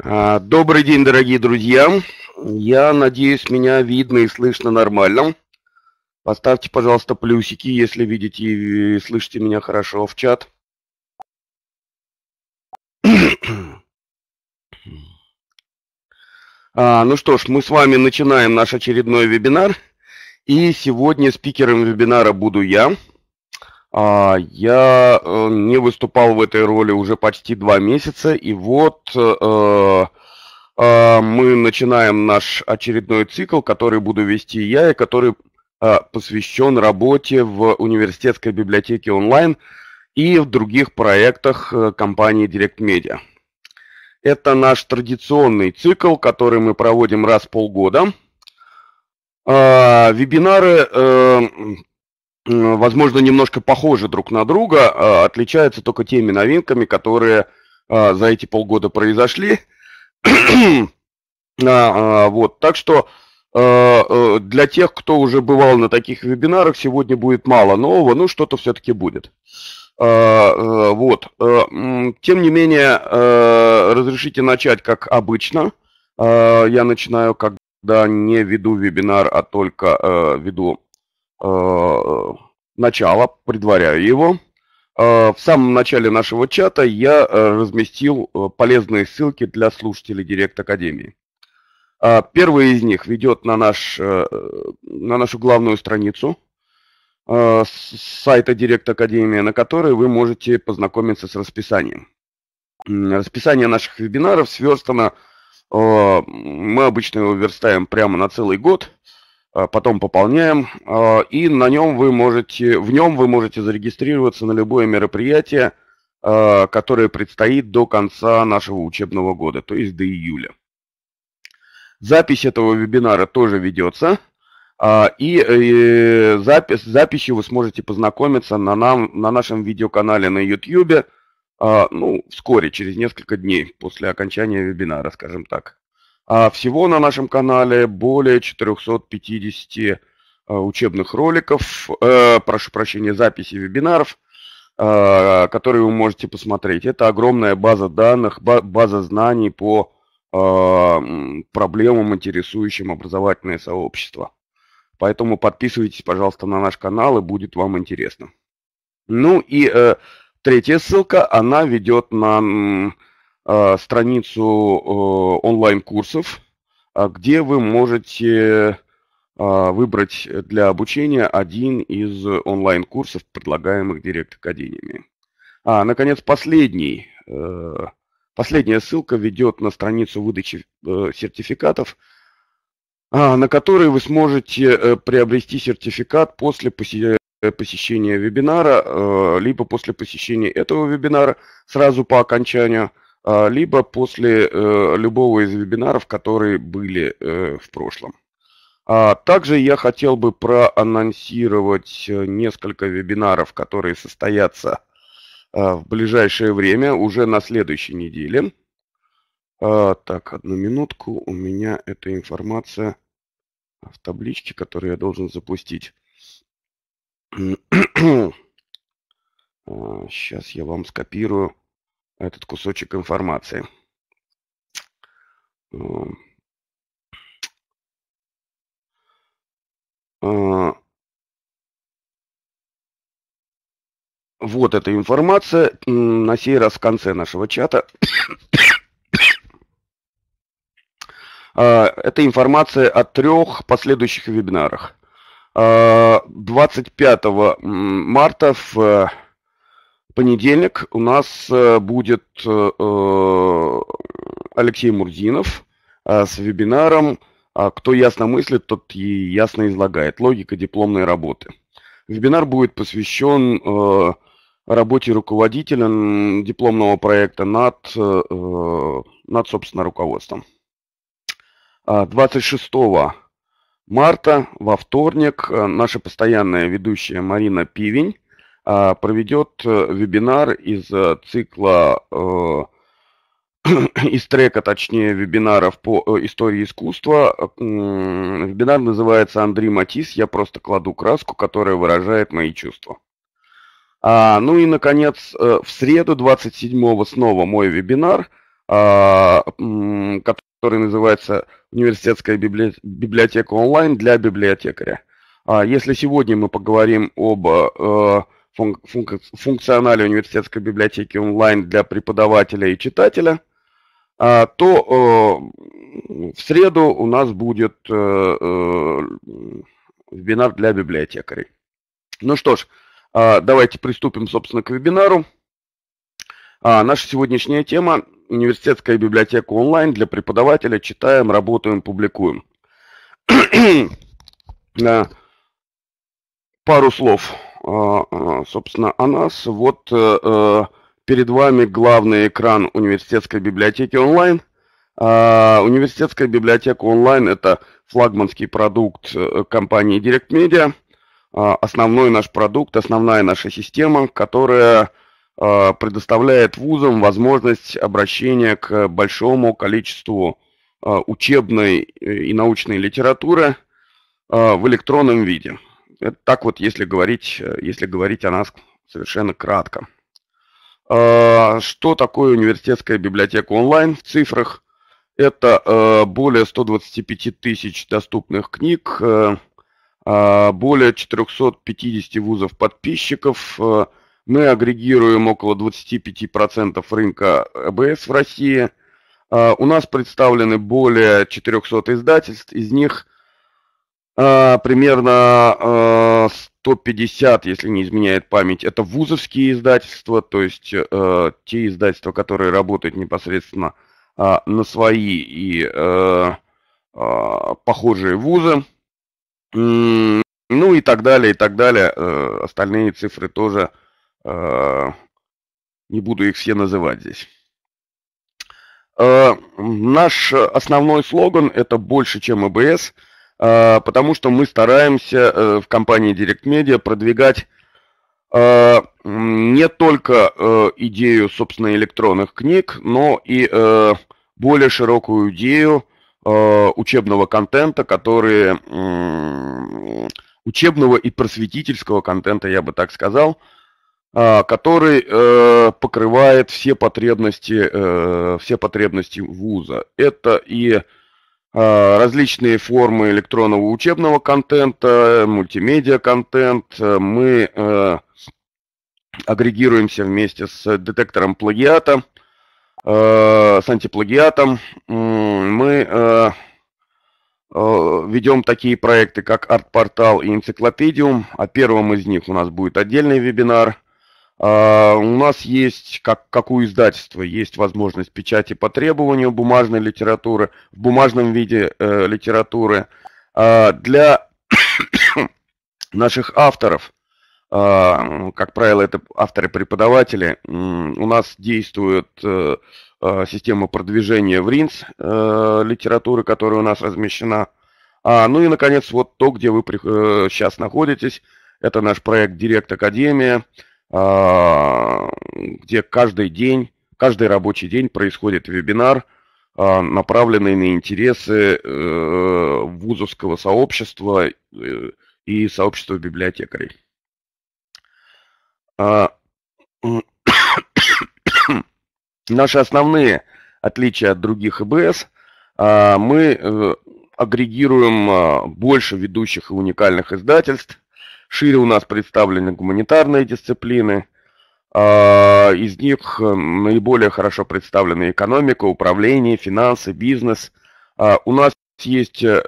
А, добрый день, дорогие друзья. Я надеюсь, меня видно и слышно нормально. Поставьте, пожалуйста, плюсики, если видите и слышите меня хорошо в чат. А, ну что ж, мы с вами начинаем наш очередной вебинар. И сегодня спикером вебинара буду я, а, я э, не выступал в этой роли уже почти два месяца, и вот э, а, мы начинаем наш очередной цикл, который буду вести я и который а, посвящен работе в университетской библиотеке онлайн и в других проектах э, компании Direct Media. Это наш традиционный цикл, который мы проводим раз в полгода. Вебинары возможно, немножко похожи друг на друга, а, отличаются только теми новинками, которые а, за эти полгода произошли. А, вот, так что э, для тех, кто уже бывал на таких вебинарах, сегодня будет мало нового, но что-то все-таки будет. Э, вот. Э, тем не менее, разрешите начать, как обычно. Я начинаю, когда не веду вебинар, а только веду Э, начала, предваряю его. Э, в самом начале нашего чата я э, разместил полезные ссылки для слушателей Директ Академии. Первый из них ведет на, наш, на нашу главную страницу сайта Директ Академия, на которой вы можете познакомиться с расписанием. Расписание наших вебинаров сверстано, мы обычно его верстаем прямо на целый год – Э, потом пополняем, э, и на нем вы можете, в нем вы можете зарегистрироваться на любое мероприятие, э, которое предстоит до конца нашего учебного года, то есть до июля. Запись этого вебинара тоже ведется, и запись, записью вы сможете познакомиться на, нам, на нашем видеоканале на YouTube, ну, вскоре, через несколько дней после окончания вебинара, скажем так. А всего на нашем канале более 450 э, учебных роликов, э, прошу прощения, записи вебинаров, э, которые вы можете посмотреть. Это огромная база данных, база знаний по э, проблемам, интересующим образовательное сообщество. Поэтому подписывайтесь, пожалуйста, на наш канал, и будет вам интересно. Ну и э, третья ссылка, она ведет на Э, страницу э, онлайн-курсов, э, где вы можете выбрать для обучения один из онлайн-курсов, предлагаемых Директ-академиями. А, наконец, последний, последняя ссылка ведет на страницу выдачи сертификатов, а, на которой вы сможете приобрести сертификат после посещения вебинара, либо после посещения этого вебинара сразу по окончанию – а, либо после э, любого из вебинаров, которые были э, в прошлом. А, также я хотел бы проанонсировать э, несколько вебинаров, которые состоятся в ближайшее время, уже на следующей неделе. А, так, одну минутку, у меня эта информация в табличке, которую я должен запустить. Сейчас я вам скопирую этот кусочек информации. А. Вот эта информация на сей раз в конце нашего чата. А, это информация о трех последующих вебинарах. 25 а, марта в понедельник у нас э, будет э, э, Алексей Мурзинов с вебинаром а «Кто ясно мыслит, тот и ясно излагает. Логика дипломной работы». Вебинар будет посвящен работе руководителя дипломного проекта над, над собственно, руководством. 26 а марта во вторник наша постоянная ведущая Марина Пивень а, проведет э, вебинар из э, цикла, э, из трека, точнее, вебинаров по истории искусства. Вебинар называется «Андрей Матис. Я просто кладу краску, которая выражает мои чувства». А, ну и, наконец, в среду 27-го снова мой вебинар, а, который называется «Университетская библиотека онлайн для библиотекаря». А, если сегодня мы поговорим об функ функционале университетской библиотеки онлайн для преподавателя и читателя, а, то э, в среду у нас будет э, э, вебинар для библиотекарей. Ну что ж, а, давайте приступим, собственно, к вебинару. А, наша сегодняшняя тема – университетская библиотека онлайн для преподавателя. Читаем, работаем, публикуем. пару слов, а, а, собственно, о нас. Вот э, э, перед вами главный экран университетской библиотеки онлайн. А, университетская библиотека онлайн – это флагманский продукт э, компании Direct Media. Основной наш продукт, основная наша система, которая предоставляет вузам возможность обращения к большому количеству учебной и научной литературы в электронном виде. Это так вот, если говорить, э, если говорить о нас совершенно кратко. А, что такое университетская библиотека онлайн в цифрах? Это э, более 125 тысяч доступных книг, э, а, более 450 вузов подписчиков. Мы агрегируем около 25% рынка АБС в России. А, у нас представлены более 400 издательств, из них – Э, примерно 150, э, если не изменяет память, это вузовские издательства, то есть э, те издательства, которые работают непосредственно на свои и похожие вузы, ну и так далее, и так далее. Остальные цифры тоже не буду их все называть здесь. Наш основной слоган – это «Больше, чем ЭБС», Э, потому что мы стараемся э, в компании Direct Media продвигать э, не только идею, собственно, электронных книг, но и более широкую идею учебного контента, который учебного и просветительского контента, я бы так сказал, который покрывает все потребности, все потребности вуза. Это и Э, различные формы электронного учебного контента, мультимедиа контент. Э, мы э, агрегируемся вместе с детектором плагиата, с антиплагиатом. Мы ведем такие проекты, как арт-портал и энциклопедиум. О первом из них у нас будет отдельный вебинар – а, у нас есть, как, как у издательства, есть возможность печати по требованию бумажной литературы, в бумажном виде э, литературы. Э, для наших авторов, э, как правило, это авторы-преподаватели, э, у нас действует э, э система продвижения в РИНС э, литературы, которая у нас размещена. А, ну и, наконец, вот то, где вы при, э, сейчас находитесь, это наш проект «Директ Академия». А, где каждый день, каждый рабочий день происходит вебинар, а, направленный на интересы э, вузовского сообщества э, и сообщества библиотекарей. А, наши основные отличия от других ИБС, мы э, агрегируем больше ведущих и уникальных издательств, Шире у нас представлены гуманитарные дисциплины. А, из них э, наиболее хорошо представлены экономика, управление, финансы, бизнес. А, у нас есть э,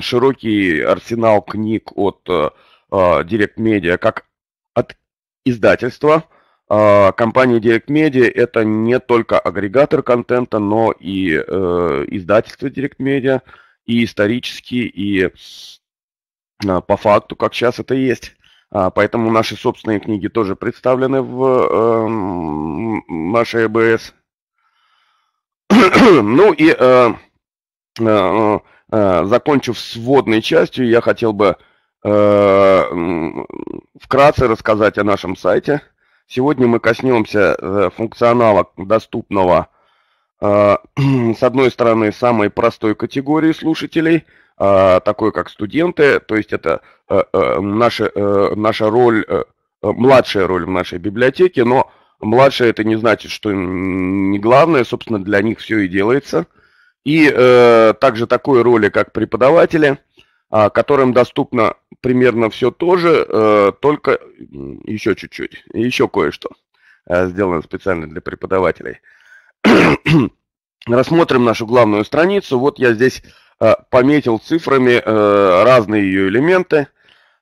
широкий арсенал книг от э, а, Direct Media, как от издательства. Компания Direct Media – это не только агрегатор контента, но и издательство Direct Media, и исторические, и а, по факту, как сейчас это есть. А, поэтому наши собственные книги тоже представлены в эм, нашей ЭБС. Ну и э, э, э, закончив с вводной частью, я хотел бы вкратце рассказать о нашем сайте. Сегодня мы коснемся функционала доступного, с одной стороны, самой простой категории слушателей – а, такой как студенты, то есть это э, э, наша, э, наша роль, младшая роль в нашей библиотеке, но младшая это не значит, что не главное, собственно, для них все и делается. И также такой роли, как преподаватели, а, которым доступно примерно все то же, только еще чуть-чуть, еще кое-что сделано специально для преподавателей. Рассмотрим нашу главную страницу. Вот я здесь Э, пометил цифрами э, разные ее элементы.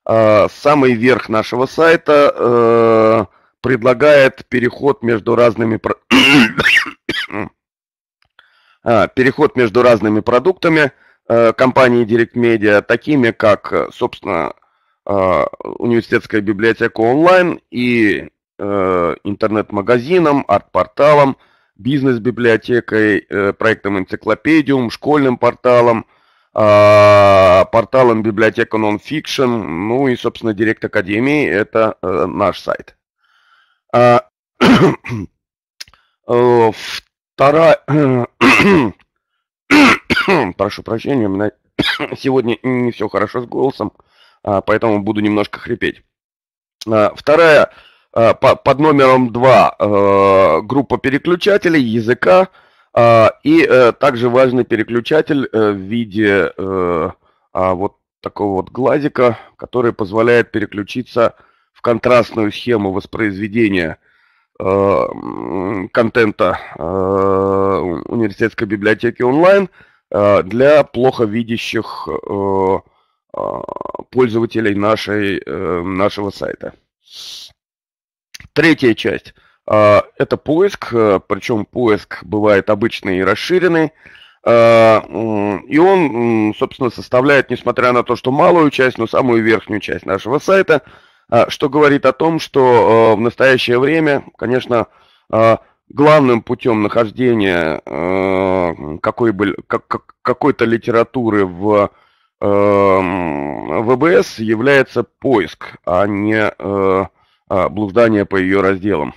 Э, самый верх нашего сайта предлагает переход между разными а, переход между разными продуктами компании Direct Media, такими как, собственно, университетская библиотека онлайн и интернет-магазином, арт-порталом, бизнес-библиотекой, э, проектом «Энциклопедиум», школьным порталом, а, порталом «Библиотека Nonfiction», ну и, собственно, Директ Академии – это э, наш сайт. А, э, вторая... Прошу прощения, у меня сегодня не все хорошо с голосом, а, поэтому буду немножко хрипеть. Вторая Э, под номером 2 э, группа переключателей языка э, и также важный переключатель в виде а, вот такого вот глазика, который позволяет переключиться в контрастную схему воспроизведения контента университетской библиотеки онлайн для плохо видящих пользователей нашей, нашего сайта. Третья часть а, – это поиск, э, причем поиск бывает обычный и расширенный. А, и он, собственно, составляет, несмотря на то, что малую часть, но самую верхнюю часть нашего сайта, а, что говорит о том, что э, в настоящее время, конечно, главным путем нахождения э, какой бы, какой-то литературы в ВБС является поиск, а не а, блуждания по ее разделам.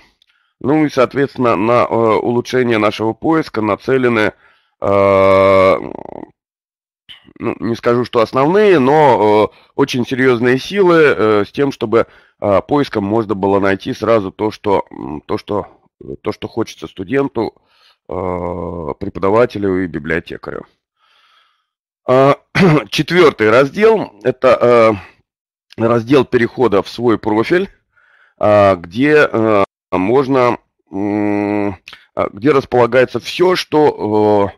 Ну и, соответственно, на а, улучшение нашего поиска нацелены, а, ну, не скажу, что основные, но очень серьезные силы э, с тем, чтобы поиском можно было найти сразу то, что, то, что, то, что хочется студенту, преподавателю и библиотекарю. Четвертый раздел – это раздел перехода в свой профиль. А, где э, можно, а, где располагается все, что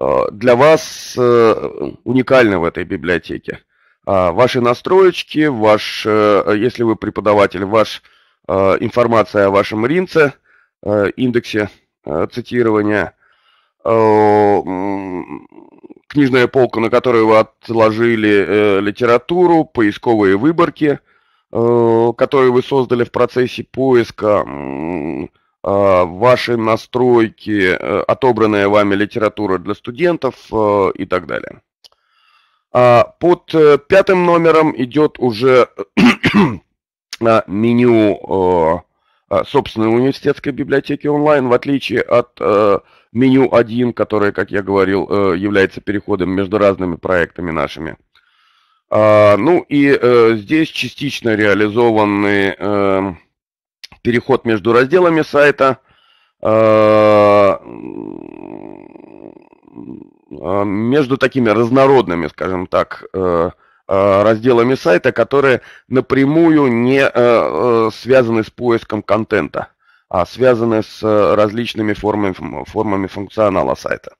э, э, для вас уникально в этой библиотеке. А, ваши настроечки, ваш, если вы преподаватель, ваш информация о вашем ринце, индексе цитирования, книжная полка, на которую вы отложили литературу, поисковые выборки – Э, которые вы создали в процессе поиска э, ваши настройки, э, отобранная вами литература для студентов и так далее. А, под пятым номером идет уже меню собственной университетской библиотеки онлайн, в отличие от меню 1, которое, как я говорил, является переходом между разными проектами нашими. А, ну и э, здесь частично реализованный э, переход между разделами сайта, а, а, между такими разнородными, скажем так, э, разделами сайта, которые напрямую не связаны с поиском контента, а связаны с различными формами, формами функционала сайта.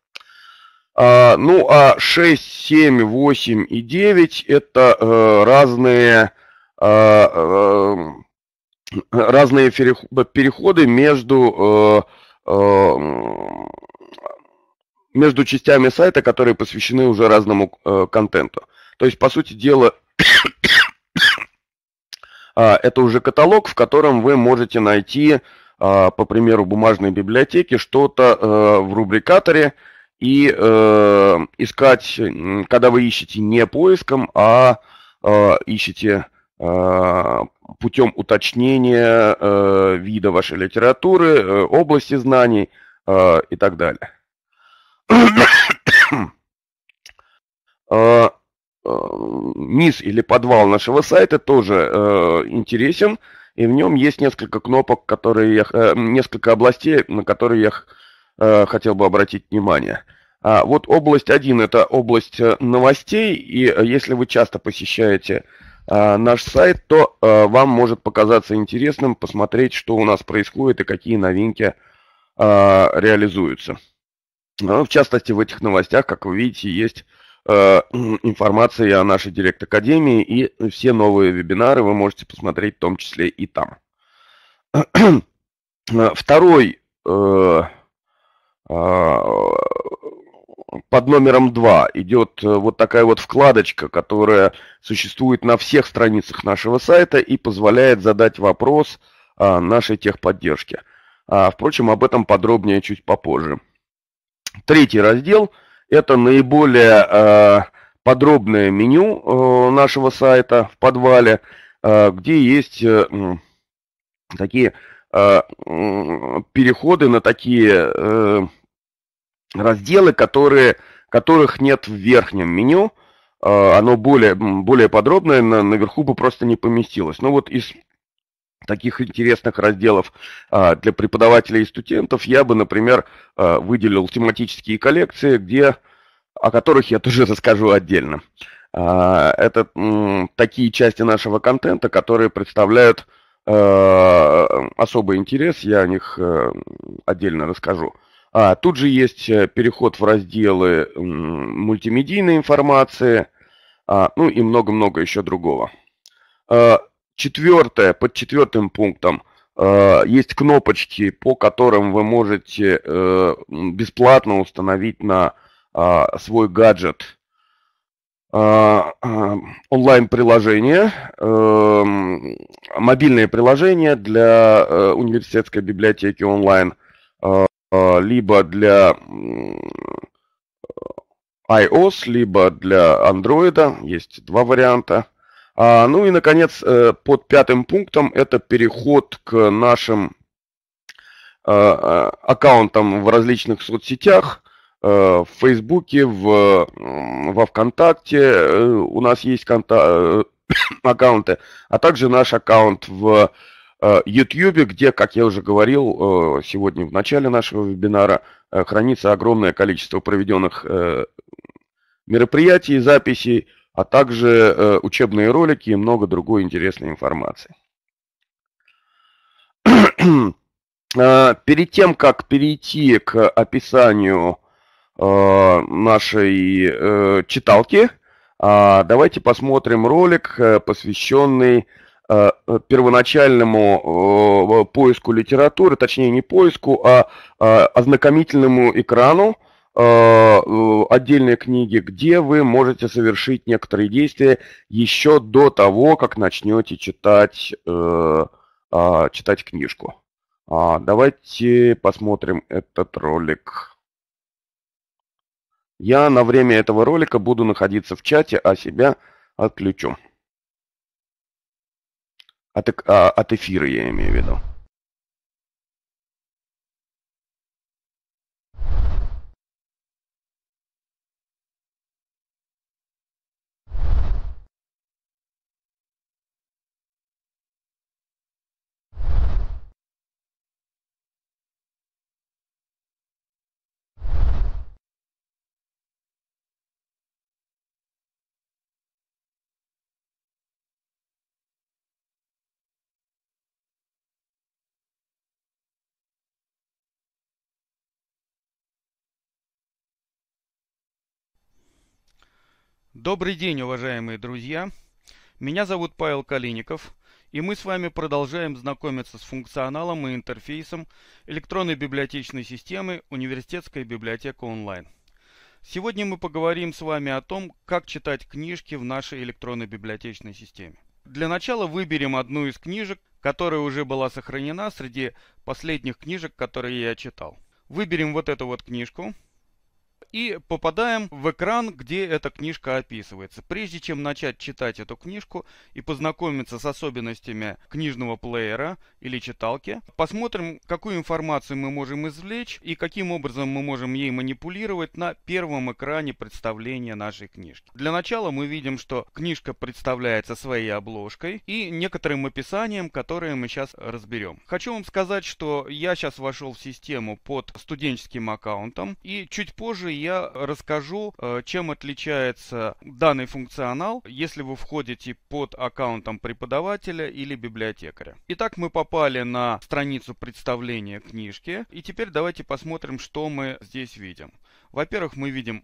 А, ну а 6, 7, 8 и 9 это э, разные, а, э, разные переходы между, э, э, между частями сайта, которые посвящены уже разному э, контенту. То есть, по сути дела, а, это уже каталог, в котором вы можете найти, а, по примеру, бумажной библиотеки, что-то э, в рубрикаторе, и э, искать, когда вы ищете не поиском, а э, ищете э, путем уточнения э, вида вашей литературы, э, области знаний э, и так далее. Низ э, э, или подвал нашего сайта тоже э, интересен, и в нем есть несколько кнопок, которые я, э, несколько областей, на которые я Э, хотел бы обратить внимание. А вот область 1 – это область э, новостей, и э, если вы часто посещаете наш сайт, то вам может показаться интересным посмотреть, что у нас происходит и какие новинки реализуются. Ну, в частности, в этих новостях, как вы видите, есть информация о нашей Директ-Академии и все новые вебинары вы можете посмотреть в том числе и там. Второй а, под номером 2 идет э, вот такая вот вкладочка, которая существует на всех страницах нашего сайта и позволяет задать вопрос а, нашей техподдержке. А, впрочем, об этом подробнее чуть попозже. Третий раздел – это наиболее подробное меню э, нашего сайта в подвале, где есть э, такие переходы на такие разделы, которые, которых нет в верхнем меню. А, оно более, более подробное, на, наверху бы просто не поместилось. но вот из таких интересных разделов а, для преподавателей и студентов я бы, например, а, выделил тематические коллекции, где, о которых я тоже расскажу отдельно. Это такие части нашего контента, которые представляют особый интерес, я о них э, отдельно расскажу. А, тут же есть э, переход в разделы мультимедийной информации, а, ну и много-много еще другого. А, четвертое, под четвертым пунктом а, есть кнопочки, по которым вы можете а, бесплатно установить на а, свой гаджет а, а, онлайн-приложение, э, мобильное приложение для университетской библиотеки онлайн – Э, либо для iOS, либо для Android. Есть два варианта. А Ну и, наконец, э, под пятым пунктом это переход к нашим э, аккаунтам в различных соцсетях, в Фейсбуке, в, во Вконтакте у нас есть конта- аккаунты, а также наш аккаунт в YouTube, э, где, как я уже говорил э, сегодня в начале нашего вебинара, э, хранится огромное количество проведенных мероприятий, записей, а также учебные ролики и много другой интересной информации. Перед тем, как перейти к описанию нашей читалки, а, давайте посмотрим ролик, посвященный Э, первоначальному э, поиску литературы, точнее не поиску, а, а ознакомительному экрану э, отдельные книги, где вы можете совершить некоторые действия еще до того, как начнете читать, а, читать книжку. А, давайте посмотрим этот ролик. Я на время этого ролика буду находиться в чате, а себя отключу. От, а, а, от эфира я имею в виду. Добрый день, уважаемые друзья! Меня зовут Павел Калиников, и мы с вами продолжаем знакомиться с функционалом и интерфейсом электронной библиотечной системы Университетская библиотека онлайн. Сегодня мы поговорим с вами о том, как читать книжки в нашей электронной библиотечной системе. Для начала выберем одну из книжек, которая уже была сохранена среди последних книжек, которые я читал. Выберем вот эту вот книжку – и попадаем в экран, где эта книжка описывается. Прежде чем начать читать эту книжку и познакомиться с особенностями книжного плеера или читалки, посмотрим, какую информацию мы можем извлечь и каким образом мы можем ей манипулировать на первом экране представления нашей книжки. Для начала мы видим, что книжка представляется своей обложкой и некоторым описанием, которое мы сейчас разберем. Хочу вам сказать, что я сейчас вошел в систему под студенческим аккаунтом и чуть позже которой я расскажу, э, чем отличается данный функционал, если вы входите под аккаунтом преподавателя или библиотекаря. Итак, мы попали на страницу представления книжки. И теперь давайте посмотрим, что мы здесь видим. Во-первых, мы видим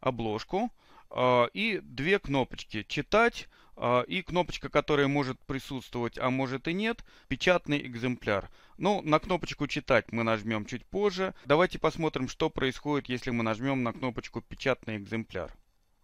обложку э, и две кнопочки «Читать», а, и кнопочка, которая может присутствовать, а может и нет, печатный экземпляр. Ну, на кнопочку «Читать» мы нажмем чуть позже. Давайте посмотрим, что происходит, если мы нажмем на кнопочку «Печатный экземпляр».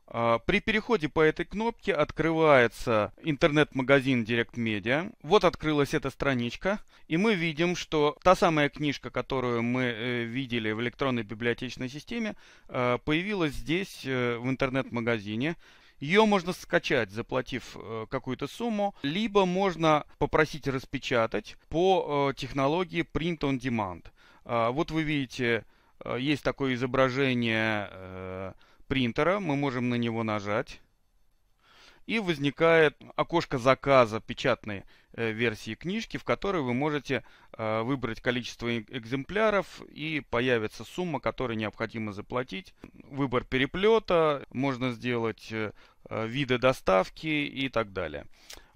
А, при переходе по этой кнопке открывается интернет-магазин Direct Media. Вот открылась эта страничка. И мы видим, что та самая книжка, которую мы э, видели в электронной библиотечной системе, э, появилась здесь э, в интернет-магазине. Ее можно скачать, заплатив э, какую-то сумму, либо можно попросить распечатать по э, технологии Print on Demand. А, вот вы видите, э, есть такое изображение принтера, мы можем на него нажать и возникает окошко заказа печатной э, версии книжки, в которой вы можете э, выбрать количество экземпляров и появится сумма, которую необходимо заплатить. Выбор переплета, можно сделать э, виды доставки и так далее.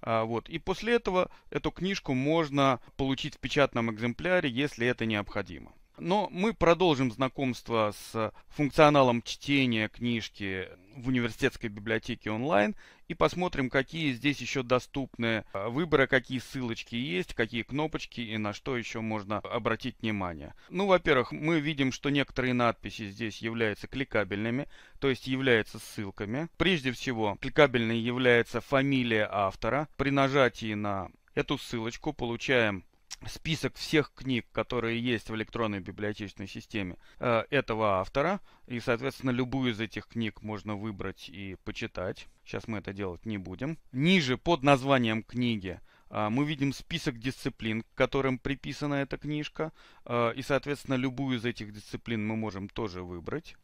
А, вот. И после этого эту книжку можно получить в печатном экземпляре, если это необходимо. Но мы продолжим знакомство с функционалом чтения книжки в университетской библиотеке онлайн и посмотрим, какие здесь еще доступны э, выборы, какие ссылочки есть, какие кнопочки и на что еще можно обратить внимание. Ну, во-первых, мы видим, что некоторые надписи здесь являются кликабельными, то есть являются ссылками. Прежде всего, кликабельной является фамилия автора. При нажатии на эту ссылочку получаем список всех книг, которые есть в электронной библиотечной системе э, этого автора. И, соответственно, любую из этих книг можно выбрать и почитать. Сейчас мы это делать не будем. Ниже под названием книги э, мы видим список дисциплин, к которым приписана эта книжка. Э, и, соответственно, любую из этих дисциплин мы можем тоже выбрать.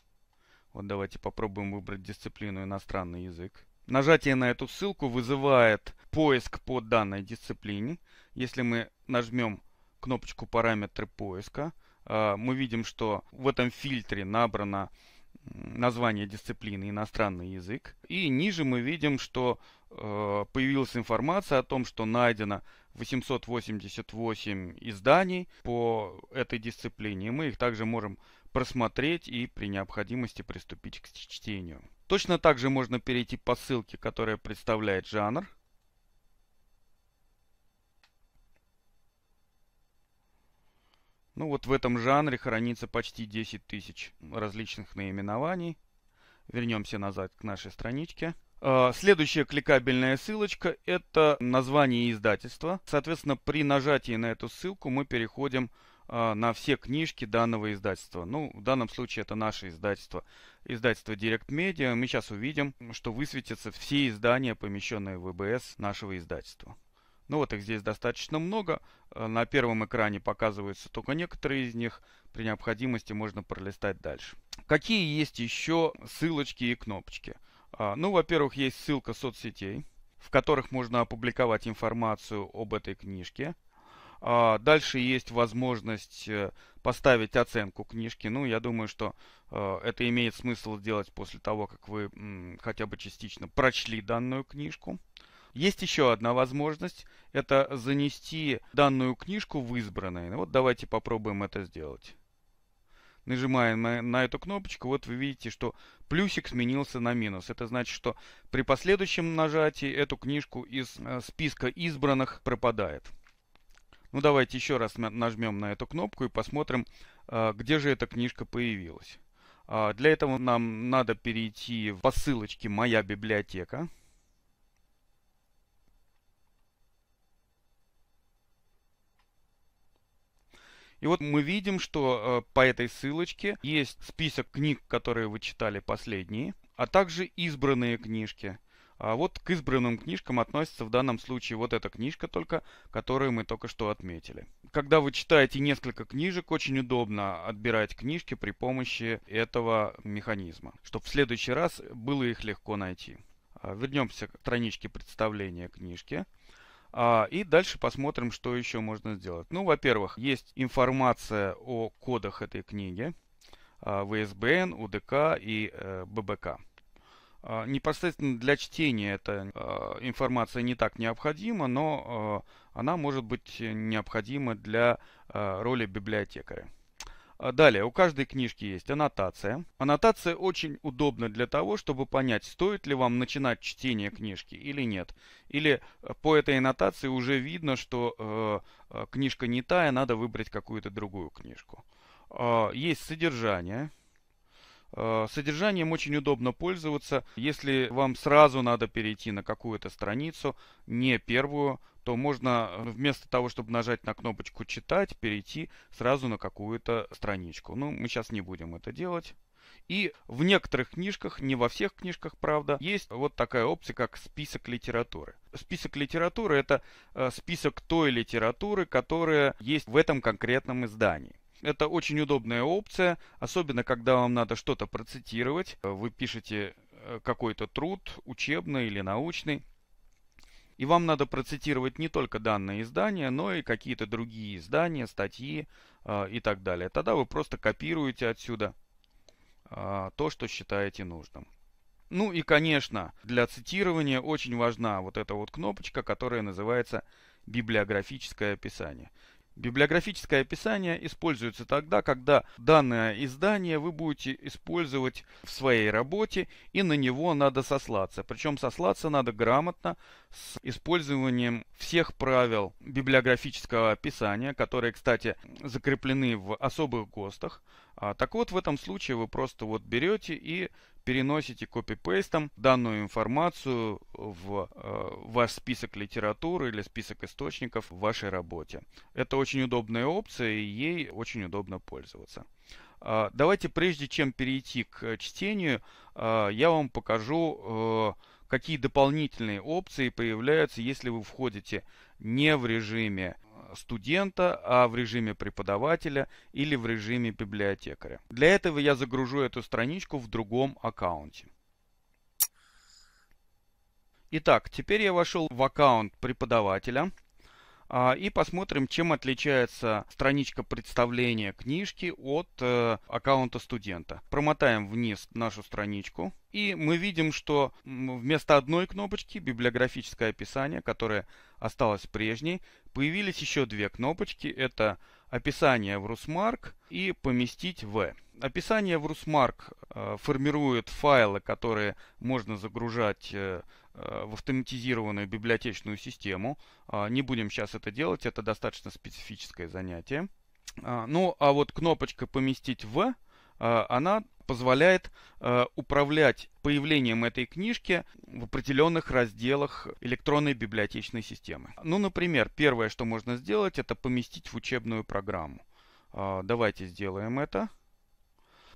Вот давайте попробуем выбрать дисциплину иностранный язык. Нажатие на эту ссылку вызывает поиск по данной дисциплине. Если мы нажмем кнопочку «Параметры поиска», а, мы видим, что в этом фильтре набрано название дисциплины «Иностранный язык». И ниже мы видим, что э, появилась информация о том, что найдено 888 изданий по этой дисциплине. мы их также можем просмотреть и при необходимости приступить к чтению. Точно так же можно перейти по ссылке, которая представляет жанр. Ну вот в этом жанре хранится почти 10 тысяч различных наименований. Вернемся назад к нашей страничке. А, следующая кликабельная ссылочка – это название издательства. Соответственно, при нажатии на эту ссылку мы переходим а, на все книжки данного издательства. Ну, в данном случае это наше издательство. Издательство Direct Media. Мы сейчас увидим, что высветятся все издания, помещенные в ВБС нашего издательства. Ну вот их здесь достаточно много. Э, на первом экране показываются только некоторые из них. При необходимости можно пролистать дальше. Какие есть еще ссылочки и кнопочки? А, ну, во-первых, есть ссылка соцсетей, в которых можно опубликовать информацию об этой книжке. А, дальше есть возможность э, поставить оценку книжки. Ну, я думаю, что э, это имеет смысл сделать после того, как вы хотя бы частично прочли данную книжку. Есть еще одна возможность, это занести данную книжку в избранное. Ну вот давайте попробуем это сделать. Нажимаем на, на эту кнопочку, вот вы видите, что плюсик сменился на минус. Это значит, что при последующем нажатии эту книжку из э, списка избранных пропадает. Ну давайте еще раз нажмем на эту кнопку и посмотрим, э, где же эта книжка появилась. А, для этого нам надо перейти по ссылочке «Моя библиотека». И вот мы видим, что э, по этой ссылочке есть список книг, которые вы читали последние, а также избранные книжки. А вот к избранным книжкам относится в данном случае вот эта книжка только, которую мы только что отметили. Когда вы читаете несколько книжек, очень удобно отбирать книжки при помощи этого механизма, чтобы в следующий раз было их легко найти. А, вернемся к страничке представления книжки. А, и дальше посмотрим, что еще можно сделать. Ну, во-первых, есть информация о кодах этой книги. А, ВСБН, УДК и э, ББК. А, непосредственно для чтения эта а, информация не так необходима, но она может быть необходима для роли библиотекаря. А далее, у каждой книжки есть аннотация. Аннотация очень удобна для того, чтобы понять, стоит ли вам начинать чтение книжки или нет. Или э, по этой аннотации уже видно, что э, э книжка не тая, надо выбрать какую-то другую книжку. Э, есть содержание. Э, содержанием очень удобно пользоваться. Если вам сразу надо перейти на какую-то страницу, не первую, то можно э, вместо того, чтобы нажать на кнопочку «Читать», перейти сразу на какую-то страничку. Ну, мы сейчас не будем это делать. И в некоторых книжках, не во всех книжках, правда, есть вот такая опция, как список литературы. Список литературы – это э, список той литературы, которая есть в этом конкретном издании. Это очень удобная опция, особенно когда вам надо что-то процитировать. Вы пишете э, какой-то труд, учебный или научный, и вам надо процитировать не только данное издание, но и какие-то другие издания, статьи э, и так далее. Тогда вы просто копируете отсюда э, то, что считаете нужным. Ну и, конечно, для цитирования очень важна вот эта вот кнопочка, которая называется библиографическое описание. Библиографическое описание используется тогда, когда данное издание вы будете использовать в своей работе и на него надо сослаться. Причем сослаться надо грамотно с использованием всех правил библиографического описания, которые, кстати, закреплены в особых ГОСТах. А, так вот, в этом случае вы просто вот берете и переносите копипейстом данную информацию в э, ваш список литературы или список источников в вашей работе. Это очень удобная опция, и ей очень удобно пользоваться. А, давайте прежде чем перейти к э, чтению, а, я вам покажу, э, какие дополнительные опции появляются, если вы входите не в режиме студента, а в режиме преподавателя или в режиме библиотекаря. Для этого я загружу эту страничку в другом аккаунте. Итак, теперь я вошел в аккаунт преподавателя. А, и посмотрим, чем отличается страничка представления книжки от э, аккаунта студента. Промотаем вниз нашу страничку. И мы видим, что вместо одной кнопочки библиографическое описание, которое осталось прежней, появились еще две кнопочки. Это описание в Русмарк и поместить в. Описание в Русмарк э, формирует файлы, которые можно загружать э, Э, в автоматизированную библиотечную систему. А, не будем сейчас это делать, это достаточно специфическое занятие. А, ну, а вот кнопочка «Поместить в» а, она позволяет э, управлять появлением этой книжки в определенных разделах электронной библиотечной системы. Ну, например, первое, что можно сделать, это поместить в учебную программу. давайте сделаем это.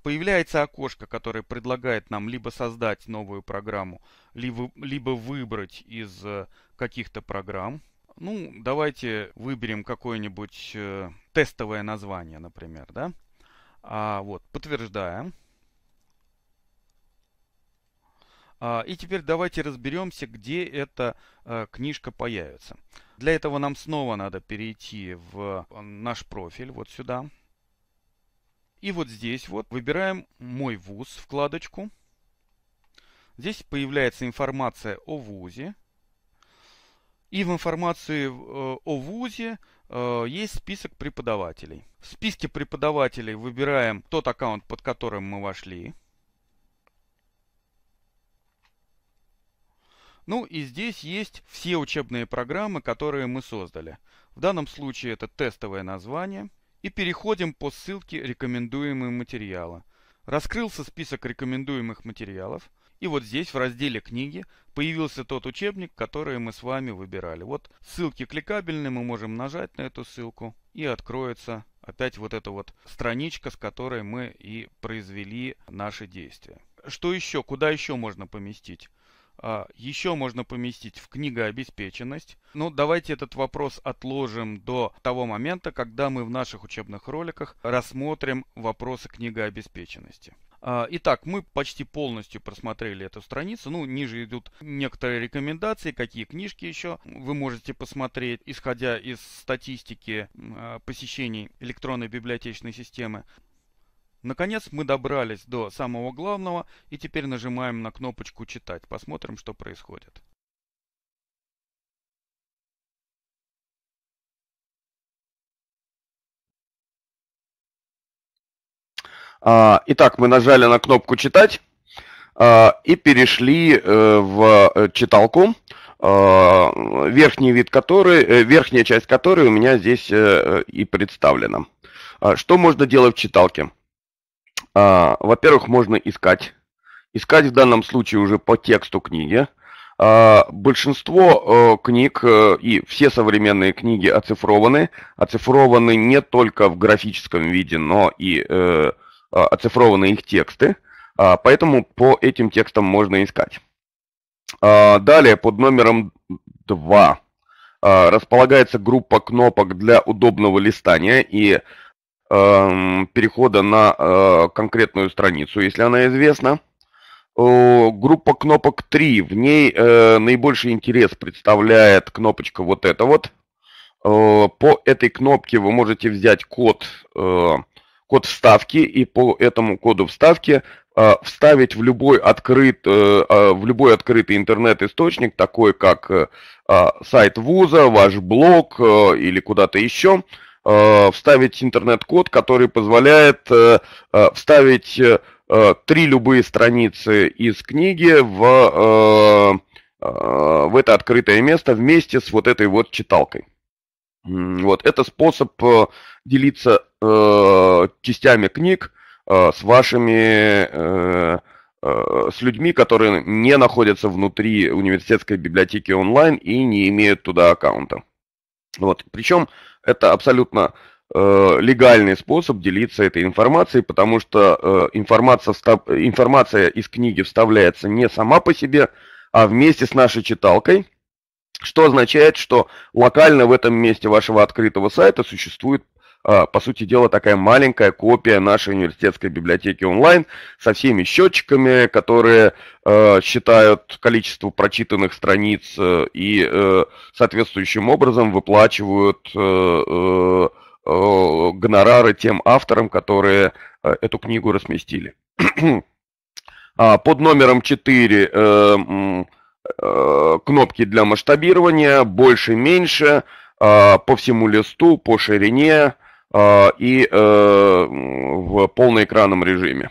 Появляется окошко, которое предлагает нам либо создать новую программу, либо, либо выбрать из э, каких-то программ. Ну, давайте выберем какое-нибудь э, тестовое название, например, да? А, вот, подтверждаем. А, и теперь давайте разберемся, где эта э, книжка появится. Для этого нам снова надо перейти в наш профиль, вот сюда. И вот здесь вот выбираем «Мой вуз» вкладочку. Здесь появляется информация о вузе. И в информации э, о ВУЗе э, есть список преподавателей. В списке преподавателей выбираем тот аккаунт, под которым мы вошли. Ну и здесь есть все учебные программы, которые мы создали. В данном случае это тестовое название – и переходим по ссылке рекомендуемые материалы. Раскрылся список рекомендуемых материалов. И вот здесь в разделе книги появился тот учебник, который мы с вами выбирали. Вот ссылки кликабельные, мы можем нажать на эту ссылку и откроется опять вот эта вот страничка, с которой мы и произвели наши действия. Что еще? Куда еще можно поместить? А, еще можно поместить в книгообеспеченность. Но ну, давайте этот вопрос отложим до того момента, когда мы в наших учебных роликах рассмотрим вопросы книгообеспеченности. А, итак, мы почти полностью просмотрели эту страницу. Ну, ниже идут некоторые рекомендации, какие книжки еще вы можете посмотреть, исходя из статистики а, посещений электронной библиотечной системы. Наконец мы добрались до самого главного и теперь нажимаем на кнопочку «Читать». Посмотрим, что происходит. А, итак, мы нажали на кнопку «Читать» а, и перешли э, в э, читалку, а, верхний вид которой, э, верхняя часть которой у меня здесь и представлена. Что можно делать в читалке? А, во-первых, можно искать. Искать в данном случае уже по тексту книги. А, большинство э, книг э, и все современные книги оцифрованы. Оцифрованы не только в графическом виде, но и э, а, оцифрованы их тексты. А, поэтому по этим текстам можно искать. А, далее под номером 2 а, располагается группа кнопок для удобного листания и Эм, перехода на э, конкретную страницу, если она известна. Группа кнопок 3, в ней э, наибольший интерес представляет кнопочка вот эта вот. По этой кнопке вы можете взять код, э, код вставки и по этому коду вставки вставить в любой, открыт, в любой открытый интернет-источник, такой как а, сайт вуза, ваш блог или куда-то еще – Э, вставить интернет-код, который позволяет э, э, вставить три любые страницы из книги в, в это открытое место вместе с вот этой вот читалкой. Вот, это способ делиться частями книг с вашими с людьми, которые не находятся внутри университетской библиотеки онлайн и не имеют туда аккаунта. Ну вот. Причем это абсолютно э, легальный способ делиться этой информацией, потому что э, информация, встав... информация из книги вставляется не сама по себе, а вместе с нашей читалкой, что означает, что локально в этом месте вашего открытого сайта существует а, по сути дела, такая маленькая копия нашей университетской библиотеки онлайн со всеми счетчиками, которые э, считают количество прочитанных страниц э, и э, соответствующим образом выплачивают гонорары тем авторам, которые эту книгу разместили. А, под номером 4 кнопки для масштабирования, больше-меньше, а, по всему листу, по ширине, а, и э, в полноэкранном режиме.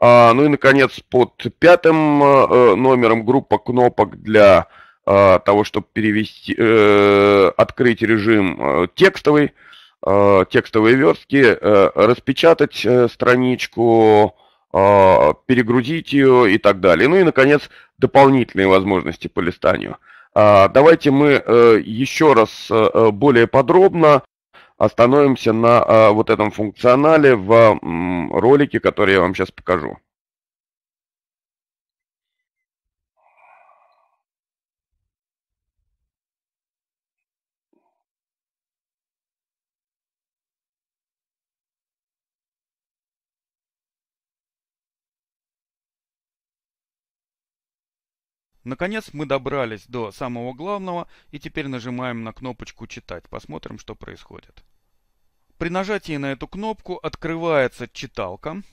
А, ну и, наконец, под пятым э, э, номером группа кнопок для того, чтобы перевести, открыть режим текстовый, текстовые верстки, распечатать страничку, перегрузить ее и так далее. Ну и, наконец, дополнительные возможности по листанию. А, давайте мы еще раз более подробно остановимся на э, вот этом функционале в э, ролике, который я вам сейчас покажу. Наконец мы добрались до самого главного и теперь нажимаем на кнопочку «Читать». Посмотрим, что происходит. При нажатии на эту кнопку открывается читалка,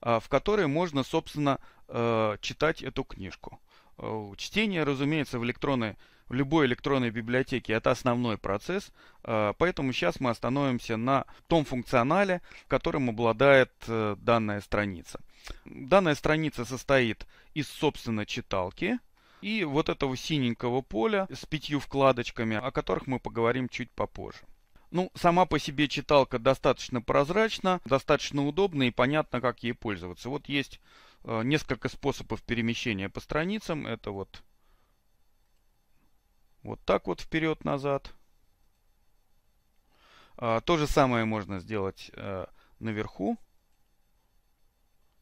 а, в которой можно, собственно, э, читать эту книжку. Э, чтение, разумеется, в электронной в любой электронной библиотеке это основной процесс, э, поэтому сейчас мы остановимся на том функционале, которым обладает данная страница. Данная страница состоит из, собственно, читалки и вот этого синенького поля с пятью вкладочками, о которых мы поговорим чуть попозже. Ну, сама по себе читалка достаточно прозрачна, достаточно удобна и понятно, как ей пользоваться. Вот есть э, несколько способов перемещения по страницам. Это вот, вот так вот вперед-назад. А, то же самое можно сделать э, наверху.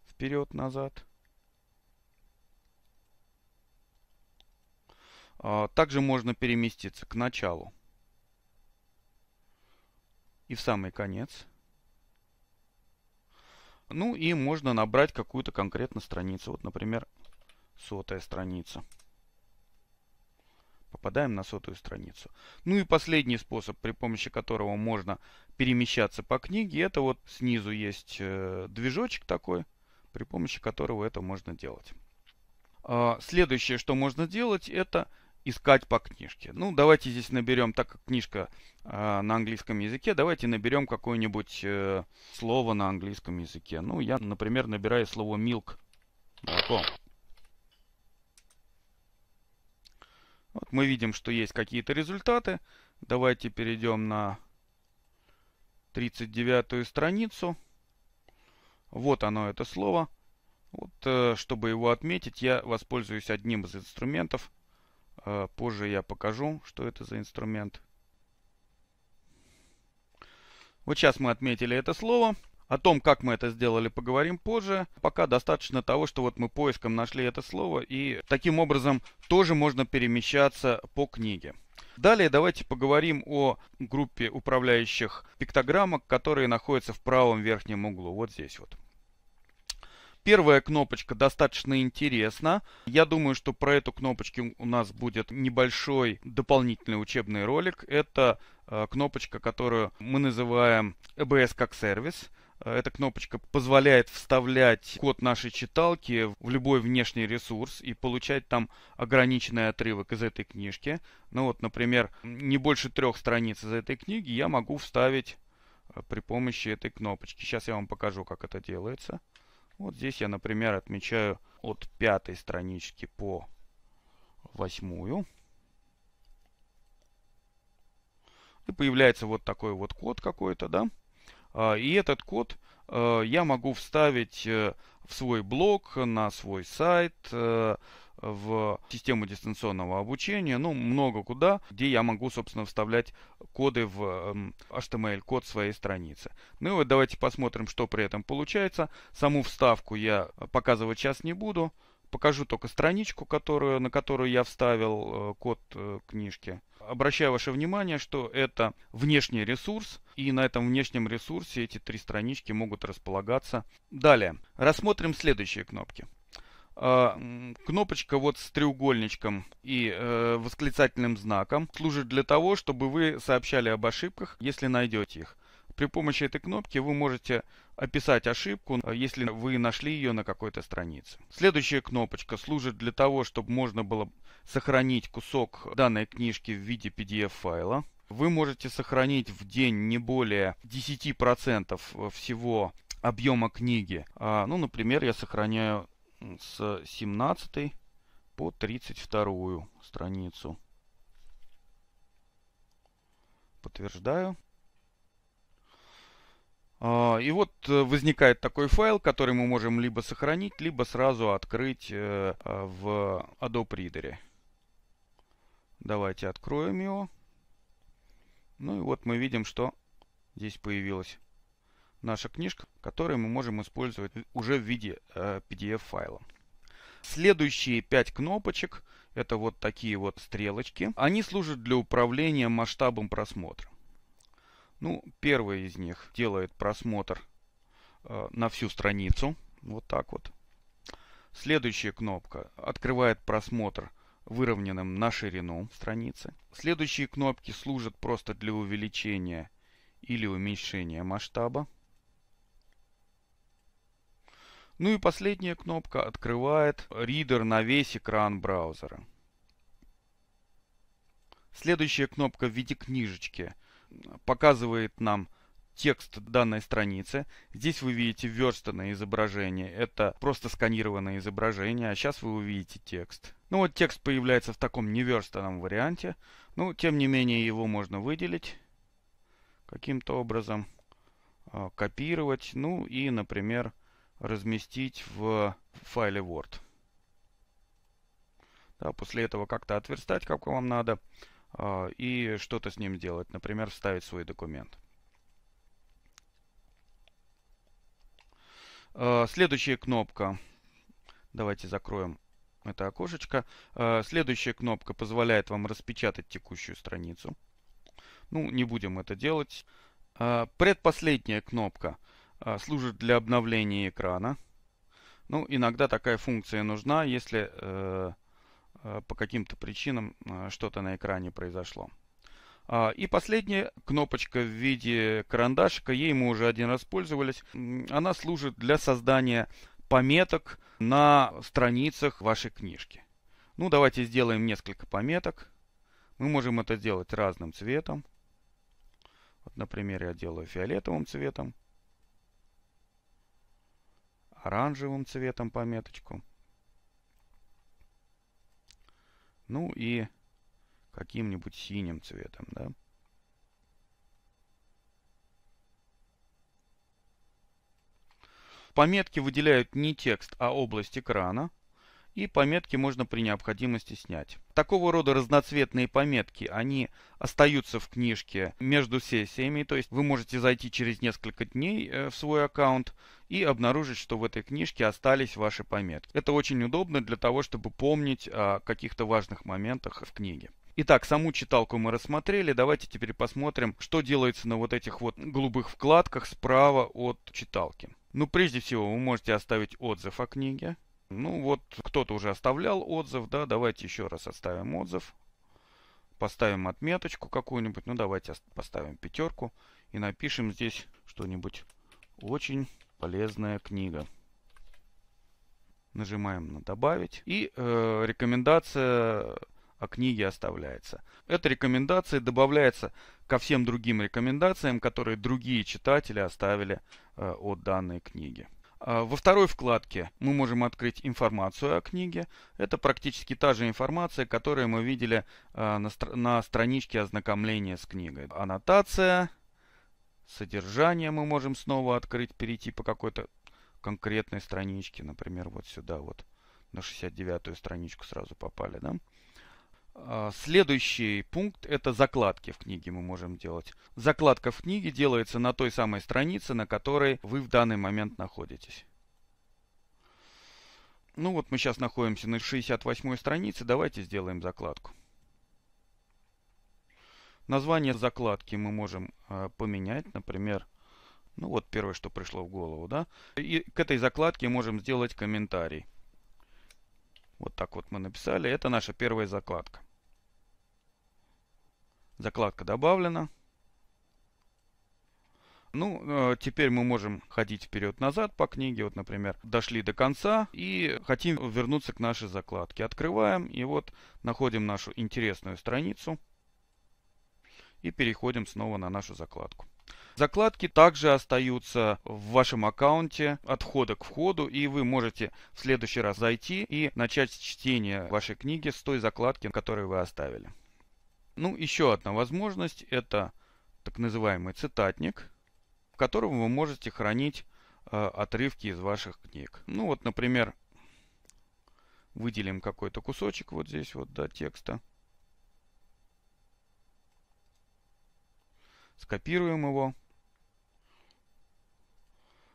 Вперед-назад. А, также можно переместиться к началу и в самый конец. Ну и можно набрать какую-то конкретно страницу. Вот, например, сотая страница. Попадаем на сотую страницу. Ну и последний способ, при помощи которого можно перемещаться по книге, это вот снизу есть э, движочек такой, при помощи которого это можно делать. А, следующее, что можно делать, это искать по книжке. Ну, давайте здесь наберем, так как книжка э, на английском языке, давайте наберем какое-нибудь э, слово на английском языке. Ну, я, например, набираю слово milk. Молоко. Вот мы видим, что есть какие-то результаты. Давайте перейдем на 39 страницу. Вот оно, это слово. Вот, э, чтобы его отметить, я воспользуюсь одним из инструментов – Э, позже я покажу, что это за инструмент. Вот сейчас мы отметили это слово. О том, как мы это сделали, поговорим позже. Пока достаточно того, что вот мы поиском нашли это слово. И таким образом тоже можно перемещаться по книге. Далее давайте поговорим о группе управляющих пиктограммок, которые находятся в правом верхнем углу, вот здесь вот. Первая кнопочка достаточно интересна. Я думаю, что про эту кнопочку у нас будет небольшой дополнительный учебный ролик. Это э, кнопочка, которую мы называем EBS как сервис. Э, эта кнопочка позволяет вставлять код нашей читалки в любой внешний ресурс и получать там ограниченный отрывок из этой книжки. Ну вот, например, не больше трех страниц из этой книги я могу вставить э, при помощи этой кнопочки. Сейчас я вам покажу, как это делается. Вот здесь я, например, отмечаю от пятой странички по восьмую. И появляется вот такой вот код какой-то, да. А, и этот код э, я могу вставить э, в свой блог, на свой сайт, э, в систему дистанционного обучения, ну, много куда, где я могу, собственно, вставлять коды в эм, HTML-код своей страницы. Ну и вот давайте посмотрим, что при этом получается. Саму вставку я показывать сейчас не буду. Покажу только страничку, которую, на которую я вставил э, код э, книжки. Обращаю ваше внимание, что это внешний ресурс, и на этом внешнем ресурсе эти три странички могут располагаться. Далее, рассмотрим следующие кнопки. А, кнопочка вот с треугольничком и э, восклицательным знаком служит для того, чтобы вы сообщали об ошибках, если найдете их. При помощи этой кнопки вы можете описать ошибку, э, если вы нашли ее на какой-то странице. Следующая кнопочка служит для того, чтобы можно было сохранить кусок данной книжки в виде PDF-файла. Вы можете сохранить в день не более 10% э, всего объема книги. А, ну, например, я сохраняю с 17 по 32 страницу. Подтверждаю. А, и вот э, возникает такой файл, который мы можем либо сохранить, либо сразу открыть э, а, в Adobe Reader. Давайте откроем его. Ну и вот мы видим, что здесь появилась наша книжка, которую мы можем использовать уже в виде PDF-файла. Э, Следующие пять кнопочек, это вот такие вот стрелочки, они служат для управления масштабом просмотра. Ну, первый из них делает просмотр э, на всю страницу. Вот так вот. Следующая кнопка открывает просмотр выровненным на ширину страницы. Следующие кнопки служат просто для увеличения или уменьшения масштаба. Ну и последняя кнопка открывает ридер на весь экран браузера. Следующая кнопка в виде книжечки – показывает нам текст данной страницы. Здесь вы видите верстанное изображение. Это просто сканированное изображение, а сейчас вы увидите текст. Ну вот текст появляется в таком неверстанном варианте. Ну, тем не менее, его можно выделить каким-то образом, а, копировать, ну и, например, разместить в файле Word. Да, после этого как-то отверстать, как вам надо. А, и что-то с ним делать. Например, вставить свой документ. А, следующая кнопка. Давайте закроем это окошечко. А, следующая кнопка позволяет вам распечатать текущую страницу. Ну, не будем это делать. Предпоследняя кнопка служит для обновления экрана. Ну, иногда такая функция нужна, если э, Э, по каким-то причинам э, что-то на экране произошло. А, и последняя кнопочка в виде карандашика, ей мы уже один раз пользовались. Она служит для создания пометок на страницах вашей книжки. Ну, давайте сделаем несколько пометок. Мы можем это сделать разным цветом. Вот, например, я делаю фиолетовым цветом, оранжевым цветом пометочку. Ну и каким-нибудь синим цветом, да. Пометки выделяют не текст, а область экрана и пометки можно при необходимости снять. Такого рода разноцветные пометки, они остаются в книжке между сессиями, то есть вы можете зайти через несколько дней э, в свой аккаунт и обнаружить, что в этой книжке остались ваши пометки. Это очень удобно для того, чтобы помнить о каких-то важных моментах в книге. Итак, саму читалку мы рассмотрели. Давайте теперь посмотрим, что делается на вот этих вот голубых вкладках справа от читалки. Ну, прежде всего, вы можете оставить отзыв о книге. Ну вот, кто-то уже оставлял отзыв, да, давайте еще раз оставим отзыв. Поставим отметочку какую-нибудь, ну давайте поставим пятерку и напишем здесь что-нибудь. Очень полезная книга. Нажимаем на «Добавить» и э, рекомендация о книге оставляется. Эта рекомендация добавляется ко всем другим рекомендациям, которые другие читатели оставили э, о данной книге. А, во второй вкладке мы можем открыть информацию о книге. Это практически та же информация, которую мы видели а, на страничке ознакомления с книгой. Аннотация, содержание мы можем снова открыть, перейти по какой-то конкретной страничке. Например, вот сюда вот на 69-ю страничку сразу попали. Да? А, следующий пункт – это закладки в книге мы можем делать. Закладка в книге делается на той самой странице, на которой вы в данный момент находитесь. Ну вот мы сейчас находимся на 68 странице, давайте сделаем закладку. Название закладки мы можем а, поменять, например, ну вот первое, что пришло в голову, да. И к этой закладке можем сделать комментарий. Вот так вот мы написали. Это наша первая закладка. Закладка добавлена. Ну, э, теперь мы можем ходить вперед-назад по книге. Вот, например, дошли до конца и хотим вернуться к нашей закладке. Открываем и вот находим нашу интересную страницу и переходим снова на нашу закладку. Закладки также остаются в вашем аккаунте от входа к входу, и вы можете в следующий раз зайти и начать чтение вашей книги с той закладки, которую вы оставили. Ну, еще одна возможность – это так называемый цитатник, в котором вы можете хранить э, отрывки из ваших книг. Ну вот, например, выделим какой-то кусочек вот здесь вот до да, текста. Скопируем его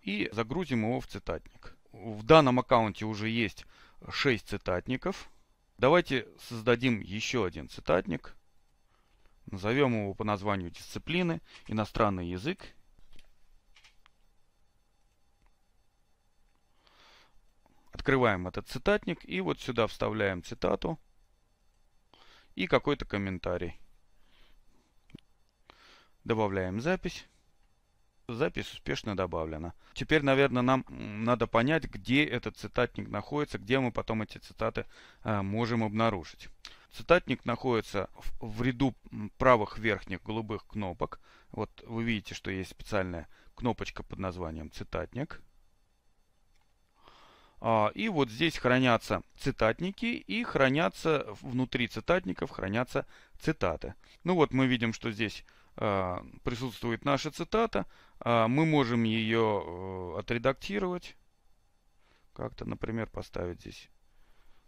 и загрузим его в цитатник. В данном аккаунте уже есть 6 цитатников. Давайте создадим еще один цитатник. Назовем его по названию дисциплины «Иностранный язык». Открываем этот цитатник и вот сюда вставляем цитату и какой-то комментарий. Добавляем запись. Запись успешно добавлена. Теперь, наверное, нам надо понять, где этот цитатник находится, где мы потом эти цитаты э, можем обнаружить. Цитатник находится в ряду правых верхних голубых кнопок. Вот вы видите, что есть специальная кнопочка под названием «Цитатник». А, и вот здесь хранятся цитатники и хранятся внутри цитатников хранятся цитаты. Ну вот мы видим, что здесь а, присутствует наша цитата. А, мы можем ее э, отредактировать. Как-то, например, поставить здесь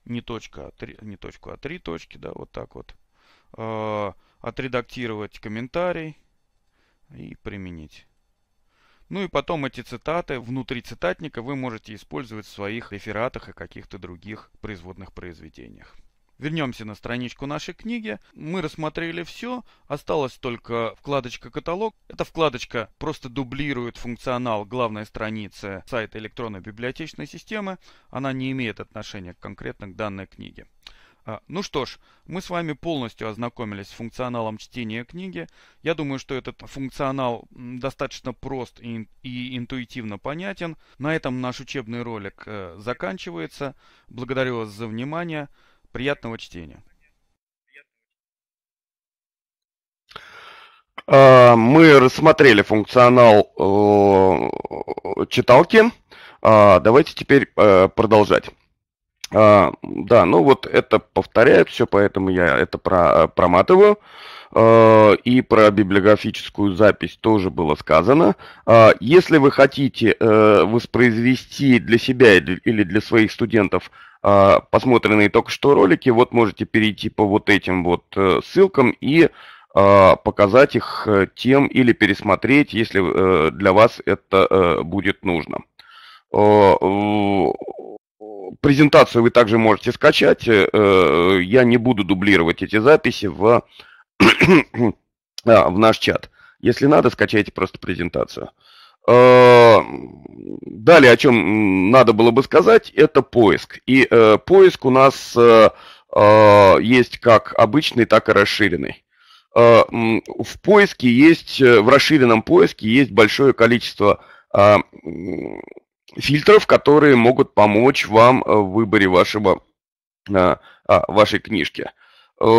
не, точка, а три, не точку, а три точки. Да, вот так вот. А, отредактировать комментарий и применить. Ну и потом эти цитаты внутри цитатника вы можете использовать в своих рефератах и каких-то других производных произведениях. Вернемся на страничку нашей книги. Мы рассмотрели все. Осталась только вкладочка «Каталог». Эта вкладочка просто дублирует функционал главной страницы сайта электронной библиотечной системы. Она не имеет отношения конкретно к данной книге. А, ну что ж, мы с вами полностью ознакомились с функционалом чтения книги. Я думаю, что этот функционал достаточно прост и, и интуитивно понятен. На этом наш учебный ролик э, заканчивается. Благодарю вас за внимание. Приятного чтения. А, мы рассмотрели функционал э, читалки. А, давайте теперь э, продолжать. А, да, ну вот это повторяет все, поэтому я это э, проматываю. Э, и про библиографическую запись тоже было сказано. Э, если вы хотите э, воспроизвести для себя или для своих студентов посмотренные только что ролики, вот можете перейти по вот этим вот ссылкам и показать их тем или пересмотреть, если для вас это будет нужно. Презентацию вы также можете скачать. Я не буду дублировать эти записи в а, в наш чат. Если надо, скачайте просто презентацию. А, далее, о чем надо было бы сказать, это поиск. И э, поиск у нас э, а, есть как обычный, так и расширенный. Э, в поиске есть, э, в расширенном поиске есть большое количество э, фильтров, которые могут помочь вам э, в выборе вашего, э, вашей книжки. Э, Э, э,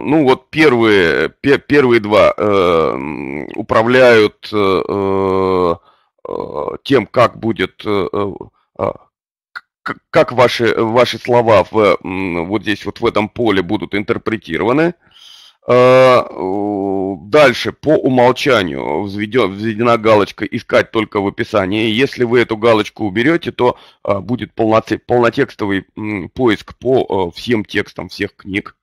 ну вот первые, первые два э, управляют тем, как будет, а, как ваши, ваши слова в, вот здесь вот в этом поле будут интерпретированы. Э, дальше, по умолчанию взведен, взведена галочка «Искать только в описании». Если вы эту галочку уберете, то э, будет полнотекстовый поиск по э, всем текстам всех книг.